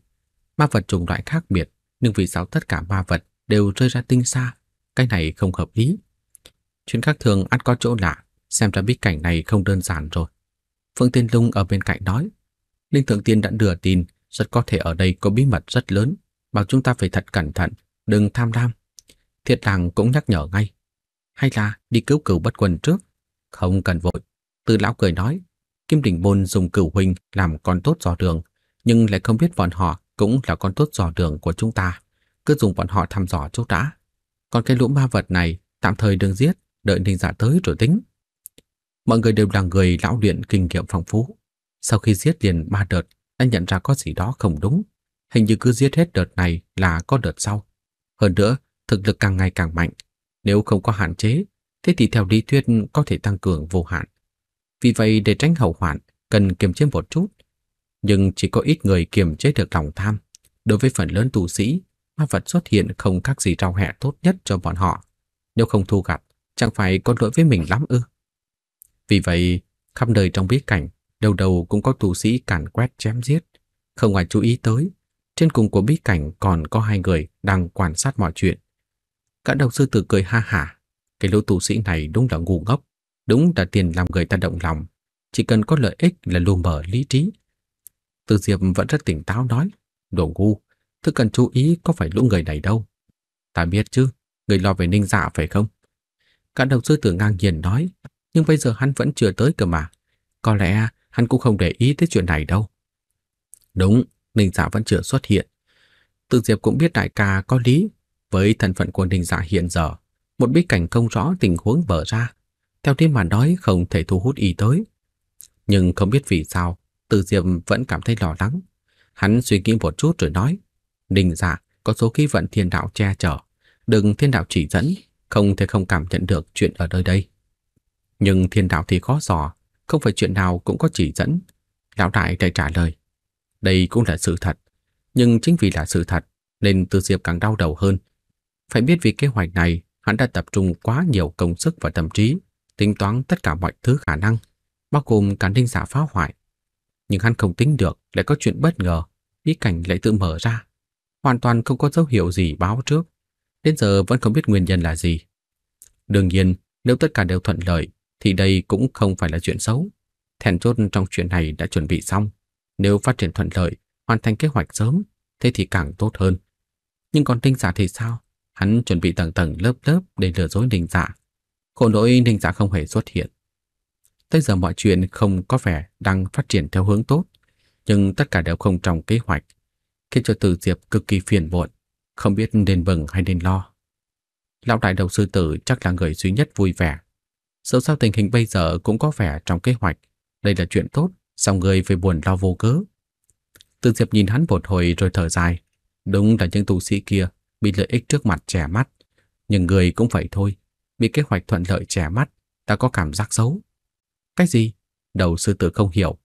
"Ma vật chủng loại khác biệt, nhưng vì sao tất cả ma vật đều rơi ra tinh xa? Cái này không hợp lý." Chuyện khác thường ăn có chỗ lạ, xem ra bí cảnh này không đơn giản rồi. Phương Tiên Lung ở bên cạnh nói, Linh Thượng Tiên đã đưa tin, rất có thể ở đây có bí mật rất lớn, bảo chúng ta phải thật cẩn thận, đừng tham lam. Thiệt làng cũng nhắc nhở ngay. Hay là đi cứu cửu bất quần trước? Không cần vội. Từ lão cười nói, Kim Đình Bôn dùng cửu huynh làm con tốt dò đường, nhưng lại không biết bọn họ cũng là con tốt dò đường của chúng ta. Cứ dùng bọn họ thăm dò chỗ đã. Còn cái lũ ma vật này tạm thời đừng giết, đợi ninh giả dạ tới rồi tính. Mọi người đều là người lão luyện kinh nghiệm phong phú. Sau khi giết liền ba đợt, anh nhận ra có gì đó không đúng. Hình như cứ giết hết đợt này là có đợt sau. Hơn nữa, thực lực càng ngày càng mạnh. Nếu không có hạn chế, thế thì theo lý thuyết có thể tăng cường vô hạn. Vì vậy, để tránh hậu hoạn, cần kiềm chế một chút. Nhưng chỉ có ít người kiềm chế được lòng tham. Đối với phần lớn tu sĩ, ma vật xuất hiện không khác gì rau hẹ tốt nhất cho bọn họ. Nếu không thu gặt, chẳng phải có lỗi với mình lắm ư. Vì vậy, khắp nơi trong bí cảnh, đầu đầu cũng có tu sĩ càn quét chém giết. Không ai chú ý tới, trên cùng của bí cảnh còn có hai người đang quan sát mọi chuyện. Cả đầu sư tử cười ha hả, cái lũ tu sĩ này đúng là ngu ngốc, đúng là tiền làm người ta động lòng, chỉ cần có lợi ích là lùm mở lý trí. Từ Diệp vẫn rất tỉnh táo nói, đồ ngu, thứ cần chú ý có phải lũ người này đâu. Ta biết chứ, người lo về ninh dạ phải không? Cả đầu sư tử ngang nhiên nói, nhưng bây giờ hắn vẫn chưa tới cơ mà. Có lẽ hắn cũng không để ý tới chuyện này đâu. Đúng, Ninh Dạ vẫn chưa xuất hiện. tự Diệp cũng biết đại ca có lý. Với thân phận của Ninh Dạ hiện giờ, một bí cảnh không rõ tình huống vỡ ra. Theo thế mà nói không thể thu hút ý tới. Nhưng không biết vì sao, tự Diệp vẫn cảm thấy lo lắng. Hắn suy nghĩ một chút rồi nói, Ninh Dạ có số khí vận thiên đạo che chở, đừng thiên đạo chỉ dẫn, không thể không cảm nhận được chuyện ở nơi đây. Nhưng thiên đạo thì khó dò, không phải chuyện nào cũng có chỉ dẫn. Lão đại lại trả lời. Đây cũng là sự thật. Nhưng chính vì là sự thật, nên Tư Diệp càng đau đầu hơn. Phải biết vì kế hoạch này, hắn đã tập trung quá nhiều công sức và tâm trí, tính toán tất cả mọi thứ khả năng, bao gồm cả ninh giả phá hoại. Nhưng hắn không tính được lại có chuyện bất ngờ, bí cảnh lại tự mở ra. Hoàn toàn không có dấu hiệu gì báo trước. Đến giờ vẫn không biết nguyên nhân là gì. Đương nhiên, nếu tất cả đều thuận lợi thì đây cũng không phải là chuyện xấu. Thèn chốt trong chuyện này đã chuẩn bị xong. Nếu phát triển thuận lợi, hoàn thành kế hoạch sớm, thế thì càng tốt hơn. Nhưng còn Ninh Giả dạ thì sao? Hắn chuẩn bị tầng tầng lớp lớp để lừa dối Ninh Giả. Dạ. Khổ nỗi Ninh Giả dạ không hề xuất hiện. Tới giờ mọi chuyện không có vẻ đang phát triển theo hướng tốt, nhưng tất cả đều không trong kế hoạch, khiến cho Từ Diệp cực kỳ phiền muộn, không biết nên mừng hay nên lo. Lão đại đầu sư tử chắc là người duy nhất vui vẻ Dẫu sao tình hình bây giờ cũng có vẻ trong kế hoạch, đây là chuyện tốt, sao người phải buồn lo vô cớ. Từ Diệp nhìn hắn một hồi rồi thở dài, đúng là những tù sĩ kia bị lợi ích trước mặt trẻ mắt, nhưng người cũng vậy thôi, bị kế hoạch thuận lợi trẻ mắt, ta có cảm giác xấu. Cái gì? Đầu sư tử không hiểu.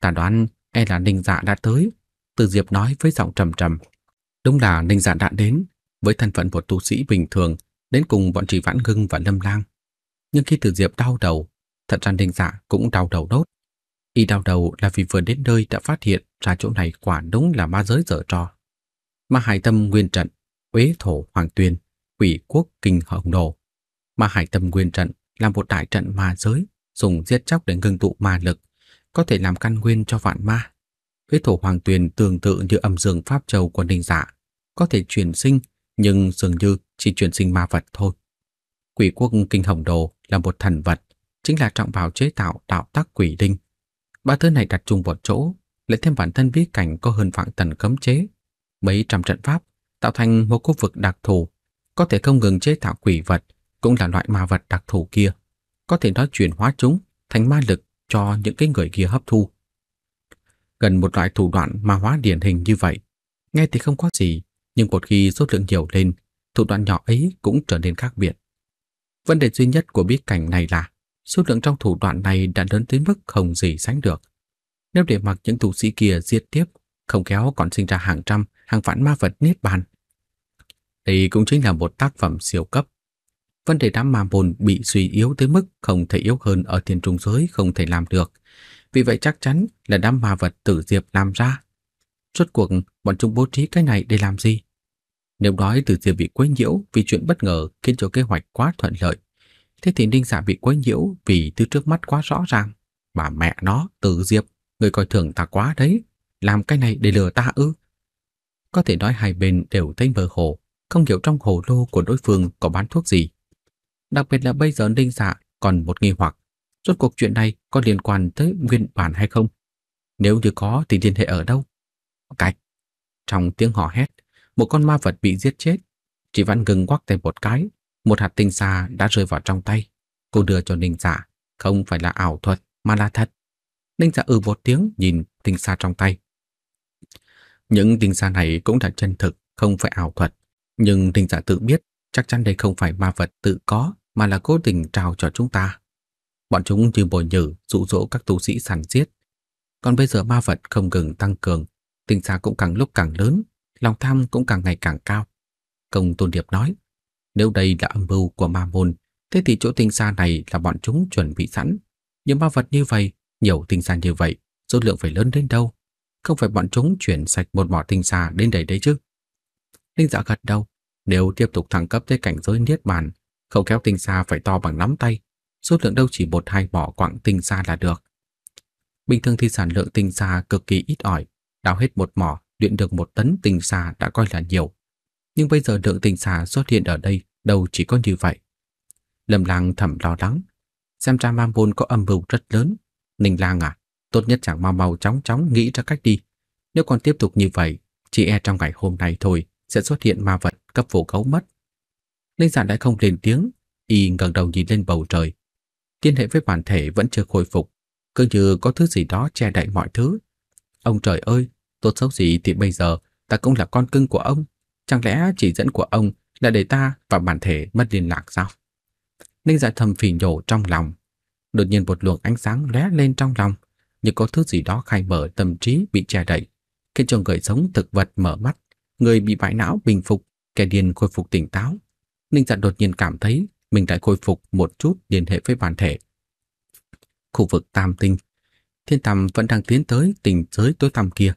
Ta đoán e là Ninh Dạ đã tới, Từ Diệp nói với giọng trầm trầm. Đúng là Ninh Dạ đã đến, với thân phận một tu sĩ bình thường, đến cùng bọn chị Vãn Ngưng và Lâm Lang nhưng khi Từ Diệp đau đầu, thật ra Ninh Dạ cũng đau đầu đốt. Y đau đầu là vì vừa đến nơi đã phát hiện ra chỗ này quả đúng là ma giới dở trò. Ma hải tâm nguyên trận, uế thổ hoàng tuyên, quỷ quốc kinh hồng đồ. Ma hải tâm nguyên trận là một đại trận ma giới dùng giết chóc để ngưng tụ ma lực, có thể làm căn nguyên cho vạn ma. Uế thổ hoàng tuyên tương tự như âm dương pháp châu của Ninh Dạ, có thể chuyển sinh nhưng dường như chỉ chuyển sinh ma vật thôi. Quỷ quốc kinh hồng đồ là một thần vật, chính là trọng bảo chế tạo đạo tác quỷ đinh. Ba thứ này đặt chung một chỗ, lấy thêm bản thân bí cảnh có hơn vạn tần cấm chế, mấy trăm trận pháp, tạo thành một khu vực đặc thù, có thể không ngừng chế tạo quỷ vật, cũng là loại ma vật đặc thù kia, có thể nói chuyển hóa chúng thành ma lực cho những cái người kia hấp thu. Gần một loại thủ đoạn ma hóa điển hình như vậy, nghe thì không có gì, nhưng một khi số lượng nhiều lên, thủ đoạn nhỏ ấy cũng trở nên khác biệt. Vấn đề duy nhất của bí cảnh này là số lượng trong thủ đoạn này đã lớn tới mức không gì sánh được. Nếu để mặc những tu sĩ kia giết tiếp, không kéo còn sinh ra hàng trăm, hàng vạn ma vật niết bàn. Đây cũng chính là một tác phẩm siêu cấp. Vấn đề đám ma môn bị suy yếu tới mức không thể yếu hơn ở thiên trung giới không thể làm được. Vì vậy chắc chắn là đám ma vật tử diệp làm ra. suốt cuộc, bọn chúng bố trí cái này để làm gì? Nếu nói từ diệp bị quấy nhiễu vì chuyện bất ngờ khiến cho kế hoạch quá thuận lợi, thế thì Ninh Dạ bị quấy nhiễu vì từ trước mắt quá rõ ràng. Bà mẹ nó, từ diệp, người coi thường ta quá đấy, làm cái này để lừa ta ư. Có thể nói hai bên đều thấy mơ hồ, không hiểu trong hồ lô của đối phương có bán thuốc gì. Đặc biệt là bây giờ Ninh Dạ còn một nghi hoặc, rốt cuộc chuyện này có liên quan tới nguyên bản hay không? Nếu như có thì liên hệ ở đâu? Cạch! Trong tiếng hò hét, một con ma vật bị giết chết. chỉ vẫn gừng quắc tay một cái, một hạt tinh xà đã rơi vào trong tay. Cô đưa cho Ninh giả dạ. không phải là ảo thuật mà là thật. Ninh giả dạ ừ một tiếng nhìn tinh xà trong tay. Những tinh xà này cũng là chân thực, không phải ảo thuật. Nhưng Ninh giả dạ tự biết chắc chắn đây không phải ma vật tự có mà là cố tình trao cho chúng ta. Bọn chúng như bồi nhử dụ dỗ các tu sĩ săn giết. Còn bây giờ ma vật không ngừng tăng cường, tinh xà cũng càng lúc càng lớn, lòng tham cũng càng ngày càng cao. Công Tôn Điệp nói, nếu đây là âm mưu của ma môn, thế thì chỗ tinh xa này là bọn chúng chuẩn bị sẵn. Những ma vật như vậy, nhiều tinh xa như vậy, số lượng phải lớn đến đâu? Không phải bọn chúng chuyển sạch một mỏ tinh xa đến đây đấy chứ? Linh dạ gật đầu, nếu tiếp tục thăng cấp tới cảnh giới niết bàn, không kéo tinh xa phải to bằng nắm tay, số lượng đâu chỉ một hai mỏ quặng tinh xa là được. Bình thường thì sản lượng tinh xa cực kỳ ít ỏi, đào hết một mỏ luyện được một tấn tinh xà đã coi là nhiều. Nhưng bây giờ lượng tinh xà xuất hiện ở đây đâu chỉ có như vậy. Lâm Lang thầm lo lắng, xem ra Mam Vôn có âm mưu rất lớn. Ninh Lang à, tốt nhất chẳng mau mau chóng chóng nghĩ ra cách đi. Nếu còn tiếp tục như vậy, chỉ e trong ngày hôm nay thôi sẽ xuất hiện ma vật cấp vũ cấu mất. Linh Giản dạ đã không lên tiếng, y ngẩng đầu nhìn lên bầu trời. Liên hệ với bản thể vẫn chưa khôi phục, cứ như có thứ gì đó che đậy mọi thứ. Ông trời ơi, Tốt xấu gì thì bây giờ ta cũng là con cưng của ông. Chẳng lẽ chỉ dẫn của ông là để ta và bản thể mất liên lạc sao? Ninh dạ thầm phỉ nhổ trong lòng. Đột nhiên một luồng ánh sáng lóe lên trong lòng, như có thứ gì đó khai mở tâm trí bị che đậy, khiến cho người sống thực vật mở mắt, người bị bại não bình phục, kẻ điên khôi phục tỉnh táo. Ninh dạ đột nhiên cảm thấy mình lại khôi phục một chút liên hệ với bản thể. Khu vực tam tinh, thiên tầm vẫn đang tiến tới tình giới tối tăm kia.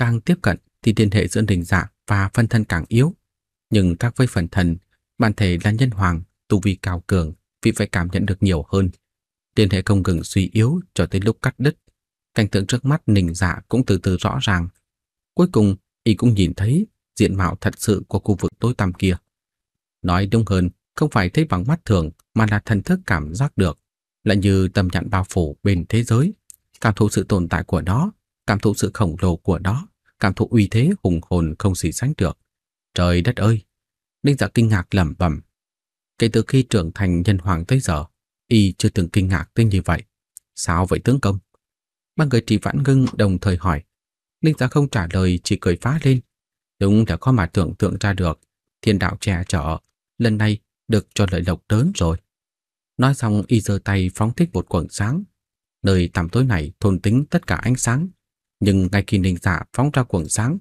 Càng tiếp cận thì liên hệ giữa đình dạng và phân thân càng yếu. Nhưng các với phần thần, bản thể là nhân hoàng, tu vi cao cường, vì phải cảm nhận được nhiều hơn. Liên hệ không ngừng suy yếu cho tới lúc cắt đứt. Cảnh tượng trước mắt ninh dạ cũng từ từ rõ ràng. Cuối cùng, y cũng nhìn thấy diện mạo thật sự của khu vực tối tăm kia. Nói đúng hơn, không phải thấy bằng mắt thường mà là thần thức cảm giác được, lại như tầm nhận bao phủ bên thế giới, cảm thụ sự tồn tại của nó, cảm thụ sự khổng lồ của nó cảm thụ uy thế hùng hồn không gì sánh được. Trời đất ơi! Ninh giả dạ kinh ngạc lẩm bẩm. Kể từ khi trưởng thành nhân hoàng tới giờ, y chưa từng kinh ngạc tới như vậy. Sao vậy tướng công? Ba người trì vãn ngưng đồng thời hỏi. Ninh giả dạ không trả lời chỉ cười phá lên. Đúng đã có mà tưởng tượng ra được. Thiên đạo trẻ trở, lần này được cho lợi lộc lớn rồi. Nói xong y giơ tay phóng thích một quần sáng. Nơi tầm tối này thôn tính tất cả ánh sáng nhưng ngay khi ninh giả dạ phóng ra cuồng sáng,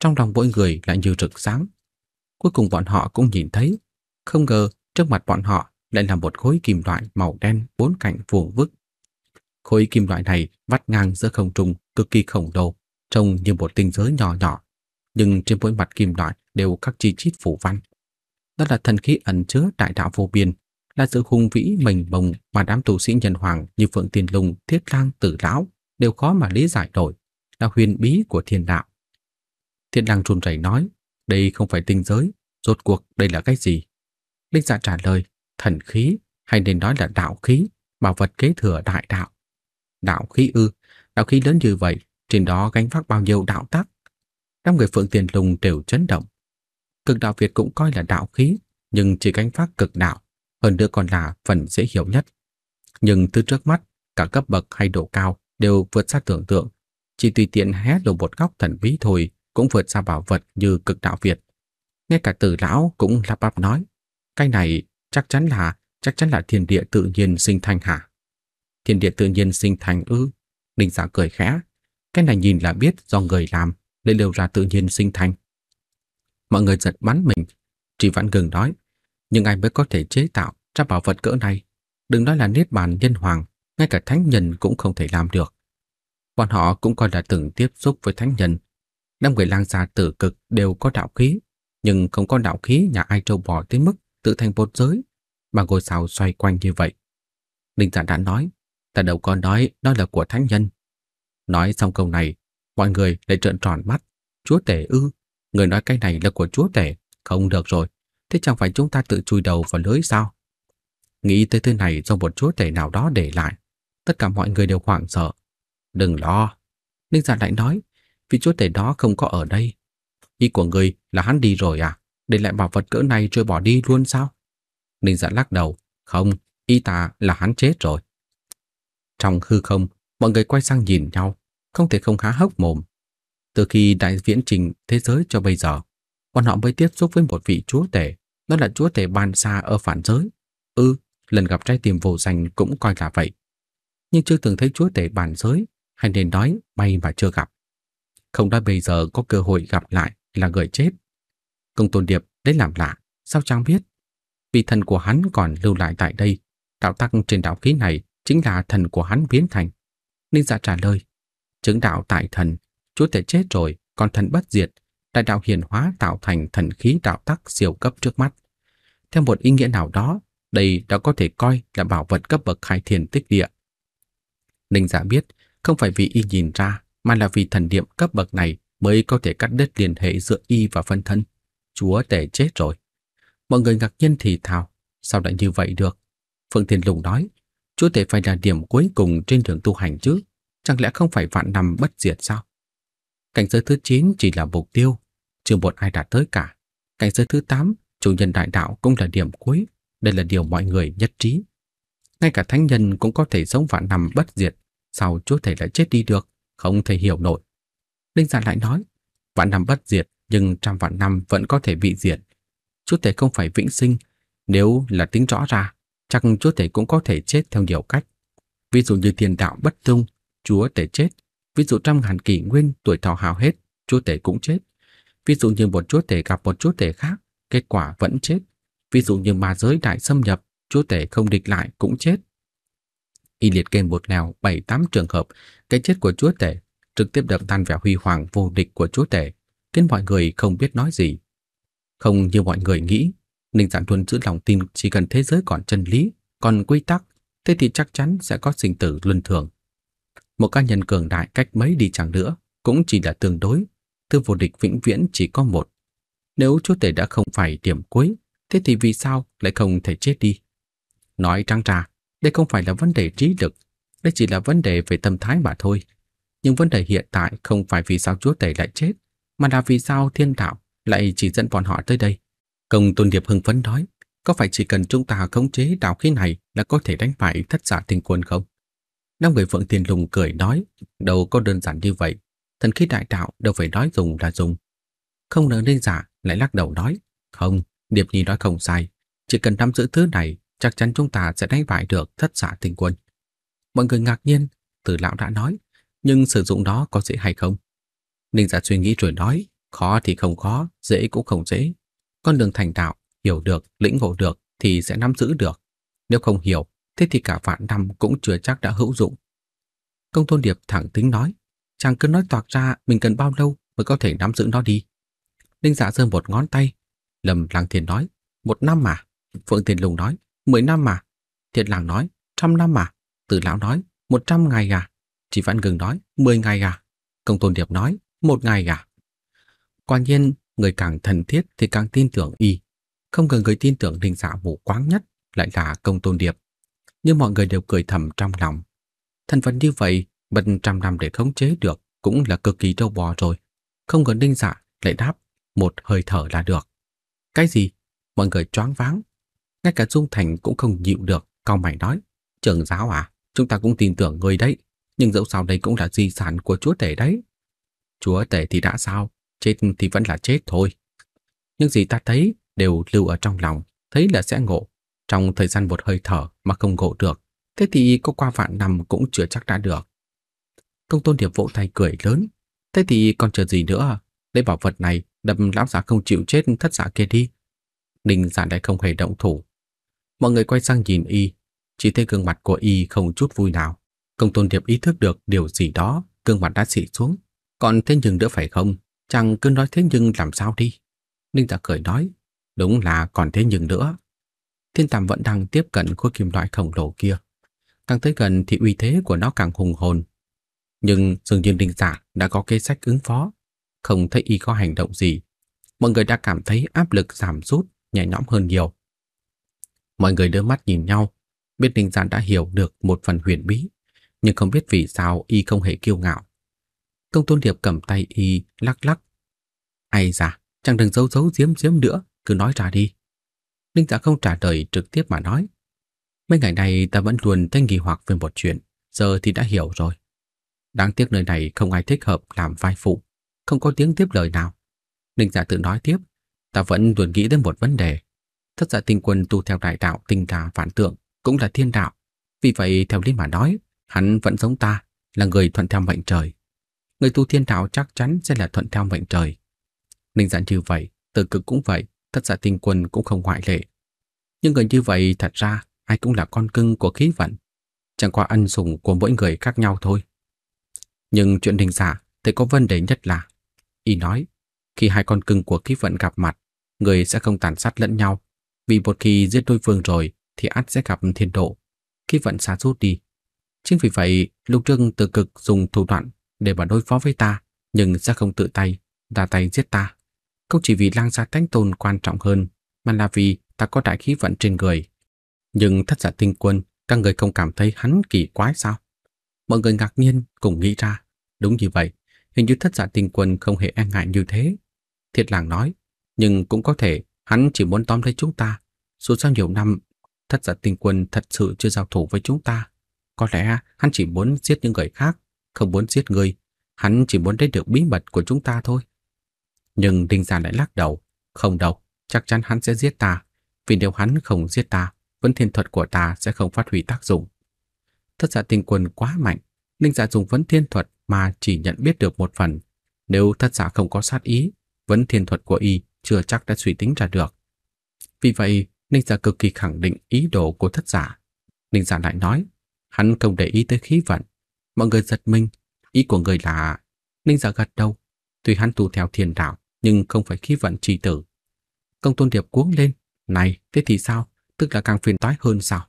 trong lòng mỗi người lại như rực sáng. Cuối cùng bọn họ cũng nhìn thấy, không ngờ trước mặt bọn họ lại là một khối kim loại màu đen bốn cạnh vuông vức. Khối kim loại này vắt ngang giữa không trung cực kỳ khổng lồ, trông như một tinh giới nhỏ nhỏ, nhưng trên mỗi mặt kim loại đều các chi chít phủ văn. Đó là thần khí ẩn chứa đại đạo vô biên, là sự hùng vĩ mềm bồng mà đám tu sĩ nhân hoàng như Phượng Tiên lùng Thiết Lang, Tử Lão đều khó mà lý giải nổi là huyền bí của thiên đạo. Thiên Đăng run rẩy nói, đây không phải tinh giới, rốt cuộc đây là cái gì? Linh Dạ trả lời, thần khí hay nên nói là đạo khí, bảo vật kế thừa đại đạo. Đạo khí ư, đạo khí lớn như vậy, trên đó gánh vác bao nhiêu đạo tắc. Đám người Phượng Tiền Lùng đều chấn động. Cực đạo Việt cũng coi là đạo khí, nhưng chỉ gánh vác cực đạo, hơn nữa còn là phần dễ hiểu nhất. Nhưng từ trước mắt, cả cấp bậc hay độ cao đều vượt xa tưởng tượng chỉ tùy tiện hé lộ một góc thần bí thôi cũng vượt xa bảo vật như cực đạo Việt. Ngay cả tử lão cũng lắp bắp nói, cái này chắc chắn là, chắc chắn là thiên địa tự nhiên sinh thành hả? Thiên địa tự nhiên sinh thành ư? Đình giả dạ cười khẽ, cái này nhìn là biết do người làm, nên đều là tự nhiên sinh thành. Mọi người giật bắn mình, chỉ vẫn gừng nói, nhưng ai mới có thể chế tạo ra bảo vật cỡ này. Đừng nói là niết bàn nhân hoàng, ngay cả thánh nhân cũng không thể làm được. Bọn họ cũng coi là từng tiếp xúc với thánh nhân. Năm người lang gia tử cực đều có đạo khí, nhưng không có đạo khí nhà ai trâu bò tới mức tự thành bột giới, mà ngôi sao xoay quanh như vậy. Đinh giả đã nói, ta đâu có nói đó là của thánh nhân. Nói xong câu này, mọi người lại trợn tròn mắt. Chúa tể ư, người nói cái này là của chúa tể, không được rồi, thế chẳng phải chúng ta tự chui đầu vào lưới sao? Nghĩ tới thứ này do một chúa tể nào đó để lại, tất cả mọi người đều hoảng sợ, Đừng lo. Ninh giả dạ lại nói, vị chúa tể đó không có ở đây. Ý của người là hắn đi rồi à? Để lại bảo vật cỡ này rồi bỏ đi luôn sao? Ninh giả dạ lắc đầu. Không, y ta là hắn chết rồi. Trong hư không, mọi người quay sang nhìn nhau, không thể không há hốc mồm. Từ khi đại viễn trình thế giới cho bây giờ, bọn họ mới tiếp xúc với một vị chúa tể, đó là chúa tể ban xa ở phản giới. Ừ, lần gặp trai tìm vô danh cũng coi là vậy. Nhưng chưa từng thấy chúa tể bản giới hay nên nói bay mà chưa gặp. Không đã bây giờ có cơ hội gặp lại là người chết. Công Tôn Điệp đến làm lạ, sao chẳng biết? Vì thần của hắn còn lưu lại tại đây, tạo tắc trên đạo khí này chính là thần của hắn biến thành. Ninh giả dạ trả lời, chứng đạo tại thần, chúa thể chết rồi, còn thần bất diệt, đại đạo hiền hóa tạo thành thần khí đạo tắc siêu cấp trước mắt. Theo một ý nghĩa nào đó, đây đã có thể coi là bảo vật cấp bậc khai thiên tích địa. Ninh giả dạ biết không phải vì y nhìn ra, mà là vì thần niệm cấp bậc này mới có thể cắt đứt liên hệ giữa y và phân thân. Chúa tể chết rồi. Mọi người ngạc nhiên thì thào, sao lại như vậy được? Phương Thiên Lùng nói, chúa tể phải là điểm cuối cùng trên đường tu hành chứ, chẳng lẽ không phải vạn năm bất diệt sao? Cảnh giới thứ 9 chỉ là mục tiêu, chưa một ai đạt tới cả. Cảnh giới thứ 8, chủ nhân đại đạo cũng là điểm cuối, đây là điều mọi người nhất trí. Ngay cả thánh nhân cũng có thể sống vạn năm bất diệt Sao chúa thể lại chết đi được Không thể hiểu nổi Linh giản dạ lại nói Vạn năm bất diệt Nhưng trăm vạn năm vẫn có thể bị diệt Chúa thể không phải vĩnh sinh Nếu là tính rõ ra Chắc chúa thể cũng có thể chết theo nhiều cách Ví dụ như thiên đạo bất tung Chúa thể chết Ví dụ trăm ngàn kỷ nguyên tuổi thọ hào hết Chúa thể cũng chết Ví dụ như một chúa thể gặp một chúa thể khác, kết quả vẫn chết. Ví dụ như ma giới đại xâm nhập, chúa thể không địch lại cũng chết y liệt kê một lèo bảy tám trường hợp cái chết của chúa tể trực tiếp đập tan vẻ huy hoàng vô địch của chúa tể, khiến mọi người không biết nói gì. Không như mọi người nghĩ, Ninh Giản Thuần giữ lòng tin chỉ cần thế giới còn chân lý, còn quy tắc, thế thì chắc chắn sẽ có sinh tử luân thường. Một cá nhân cường đại cách mấy đi chẳng nữa cũng chỉ là tương đối, tư vô địch vĩnh viễn chỉ có một. Nếu chúa tể đã không phải điểm cuối, thế thì vì sao lại không thể chết đi? Nói trắng ra, đây không phải là vấn đề trí lực, đây chỉ là vấn đề về tâm thái mà thôi. Nhưng vấn đề hiện tại không phải vì sao chúa tể lại chết, mà là vì sao thiên đạo lại chỉ dẫn bọn họ tới đây. Công Tôn Điệp hưng phấn nói, có phải chỉ cần chúng ta khống chế đạo khí này là có thể đánh bại thất giả tình quân không? Năm người Phượng tiền Lùng cười nói, đâu có đơn giản như vậy, thần khí đại đạo đâu phải nói dùng là dùng. Không nỡ nên giả lại lắc đầu nói, không, Điệp Nhi nói không sai, chỉ cần nắm giữ thứ này chắc chắn chúng ta sẽ đánh bại được thất giả tình quân. Mọi người ngạc nhiên, từ lão đã nói, nhưng sử dụng đó có dễ hay không? Ninh giả dạ suy nghĩ rồi nói, khó thì không khó, dễ cũng không dễ. Con đường thành đạo, hiểu được, lĩnh ngộ được thì sẽ nắm giữ được. Nếu không hiểu, thế thì cả vạn năm cũng chưa chắc đã hữu dụng. Công tôn điệp thẳng tính nói, chàng cứ nói toạc ra mình cần bao lâu mới có thể nắm giữ nó đi. Ninh giả dạ giơ một ngón tay, lầm lăng thiên nói, một năm mà. Phượng Tiền Lùng nói, Mười năm mà. Thiệt làng nói, trăm năm mà. Tử lão nói, một trăm ngày à. Chỉ vãn gừng nói, mười ngày à. Công tôn điệp nói, một ngày à. Quả nhiên, người càng thần thiết thì càng tin tưởng y. Không cần người tin tưởng đình giả dạ mù quáng nhất lại là công tôn điệp. Nhưng mọi người đều cười thầm trong lòng. Thần vật như vậy, bật trăm năm để khống chế được cũng là cực kỳ trâu bò rồi. Không cần đinh giả dạ lại đáp, một hơi thở là được. Cái gì? Mọi người choáng váng, ngay cả Dung Thành cũng không dịu được, cao mày nói. Trưởng giáo à, chúng ta cũng tin tưởng người đấy, nhưng dẫu sao đây cũng là di sản của chúa tể đấy. Chúa tể thì đã sao, chết thì vẫn là chết thôi. Những gì ta thấy đều lưu ở trong lòng, thấy là sẽ ngộ. Trong thời gian một hơi thở mà không ngộ được, thế thì có qua vạn năm cũng chưa chắc đã được. Công tôn điệp vỗ tay cười lớn. Thế thì còn chờ gì nữa, lấy bảo vật này đập lão giả không chịu chết thất giả kia đi. Đình giản lại không hề động thủ, Mọi người quay sang nhìn y, chỉ thấy gương mặt của y không chút vui nào. Công tôn điệp ý thức được điều gì đó, gương mặt đã xị xuống. Còn thế nhưng nữa phải không? Chẳng cứ nói thế nhưng làm sao đi? Ninh Dạ cười nói, đúng là còn thế nhưng nữa. Thiên Tàm vẫn đang tiếp cận khối kim loại khổng lồ kia. Càng tới gần thì uy thế của nó càng hùng hồn. Nhưng dường như Ninh Dạ đã có kế sách ứng phó, không thấy y có hành động gì. Mọi người đã cảm thấy áp lực giảm sút, nhẹ nhõm hơn nhiều. Mọi người đưa mắt nhìn nhau, biết Ninh Giản đã hiểu được một phần huyền bí, nhưng không biết vì sao y không hề kiêu ngạo. Công Tôn Điệp cầm tay y lắc lắc. "Ai da, chẳng đừng giấu giấu giếm giếm nữa, cứ nói ra đi." Ninh Giản không trả lời trực tiếp mà nói. Mấy ngày này ta vẫn luôn thanh nghi hoặc về một chuyện, giờ thì đã hiểu rồi. Đáng tiếc nơi này không ai thích hợp làm vai phụ, không có tiếng tiếp lời nào. Ninh Giản tự nói tiếp, ta vẫn luôn nghĩ đến một vấn đề, thất dạ tinh quân tu theo đại đạo tinh đà phản tượng cũng là thiên đạo. Vì vậy theo lý mà nói, hắn vẫn giống ta, là người thuận theo mệnh trời. Người tu thiên đạo chắc chắn sẽ là thuận theo mệnh trời. Ninh dạng như vậy, từ cực cũng vậy, thất giả tinh quân cũng không ngoại lệ. Nhưng người như vậy thật ra ai cũng là con cưng của khí vận, chẳng qua ân sủng của mỗi người khác nhau thôi. Nhưng chuyện đình giả thì có vấn đề nhất là, y nói, khi hai con cưng của khí vận gặp mặt, người sẽ không tàn sát lẫn nhau vì một khi giết đối phương rồi thì ắt sẽ gặp thiên độ, khi vận xa rút đi. Chính vì vậy, Lục Trương tự cực dùng thủ đoạn để mà đối phó với ta, nhưng sẽ không tự tay, ra tay giết ta. Không chỉ vì lang gia thánh tôn quan trọng hơn, mà là vì ta có đại khí vận trên người. Nhưng thất giả tinh quân, các người không cảm thấy hắn kỳ quái sao? Mọi người ngạc nhiên cùng nghĩ ra. Đúng như vậy, hình như thất giả tinh quân không hề e ngại như thế. Thiệt làng nói, nhưng cũng có thể Hắn chỉ muốn tóm lấy chúng ta. Dù sao nhiều năm, thất giả tình quân thật sự chưa giao thủ với chúng ta. Có lẽ hắn chỉ muốn giết những người khác, không muốn giết người. Hắn chỉ muốn lấy được bí mật của chúng ta thôi. Nhưng Đinh Gia lại lắc đầu. Không đâu, chắc chắn hắn sẽ giết ta. Vì nếu hắn không giết ta, vấn thiên thuật của ta sẽ không phát huy tác dụng. Thất giả tình quân quá mạnh. đinh giả dùng vấn thiên thuật mà chỉ nhận biết được một phần. Nếu thất giả không có sát ý, vấn thiên thuật của y chưa chắc đã suy tính ra được. Vì vậy, Ninh Giả cực kỳ khẳng định ý đồ của thất giả. Ninh Giả lại nói, hắn không để ý tới khí vận. Mọi người giật mình, ý của người là... Ninh Giả gật đầu, tuy hắn tu theo thiền đạo, nhưng không phải khí vận trì tử. Công tôn điệp cuống lên, này, thế thì sao? Tức là càng phiền toái hơn sao?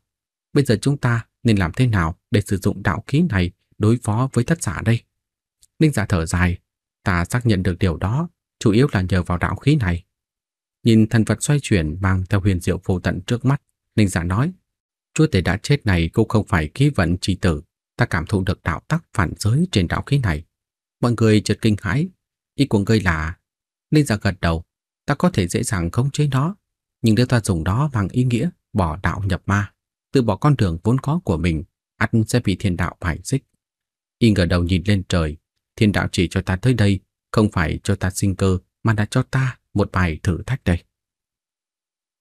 Bây giờ chúng ta nên làm thế nào để sử dụng đạo khí này đối phó với thất giả đây? Ninh giả thở dài, ta xác nhận được điều đó chủ yếu là nhờ vào đạo khí này. Nhìn thần vật xoay chuyển mang theo huyền diệu phù tận trước mắt, Ninh giả dạ nói, chúa tể đã chết này cũng không phải khí vận trì tử, ta cảm thụ được đạo tắc phản giới trên đạo khí này. Mọi người chợt kinh hãi, ý của ngươi là... Ninh giả dạ gật đầu, ta có thể dễ dàng khống chế nó, nhưng nếu ta dùng đó bằng ý nghĩa bỏ đạo nhập ma, từ bỏ con đường vốn có của mình, ắt sẽ bị thiên đạo bài xích. Y ngờ đầu nhìn lên trời, thiên đạo chỉ cho ta tới đây không phải cho ta sinh cơ mà đã cho ta một bài thử thách đây.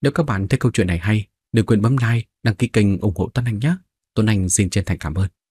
Nếu các bạn thấy câu chuyện này hay, đừng quên bấm like, đăng ký kênh ủng hộ Tuấn Anh nhé. Tuấn Anh xin chân thành cảm ơn.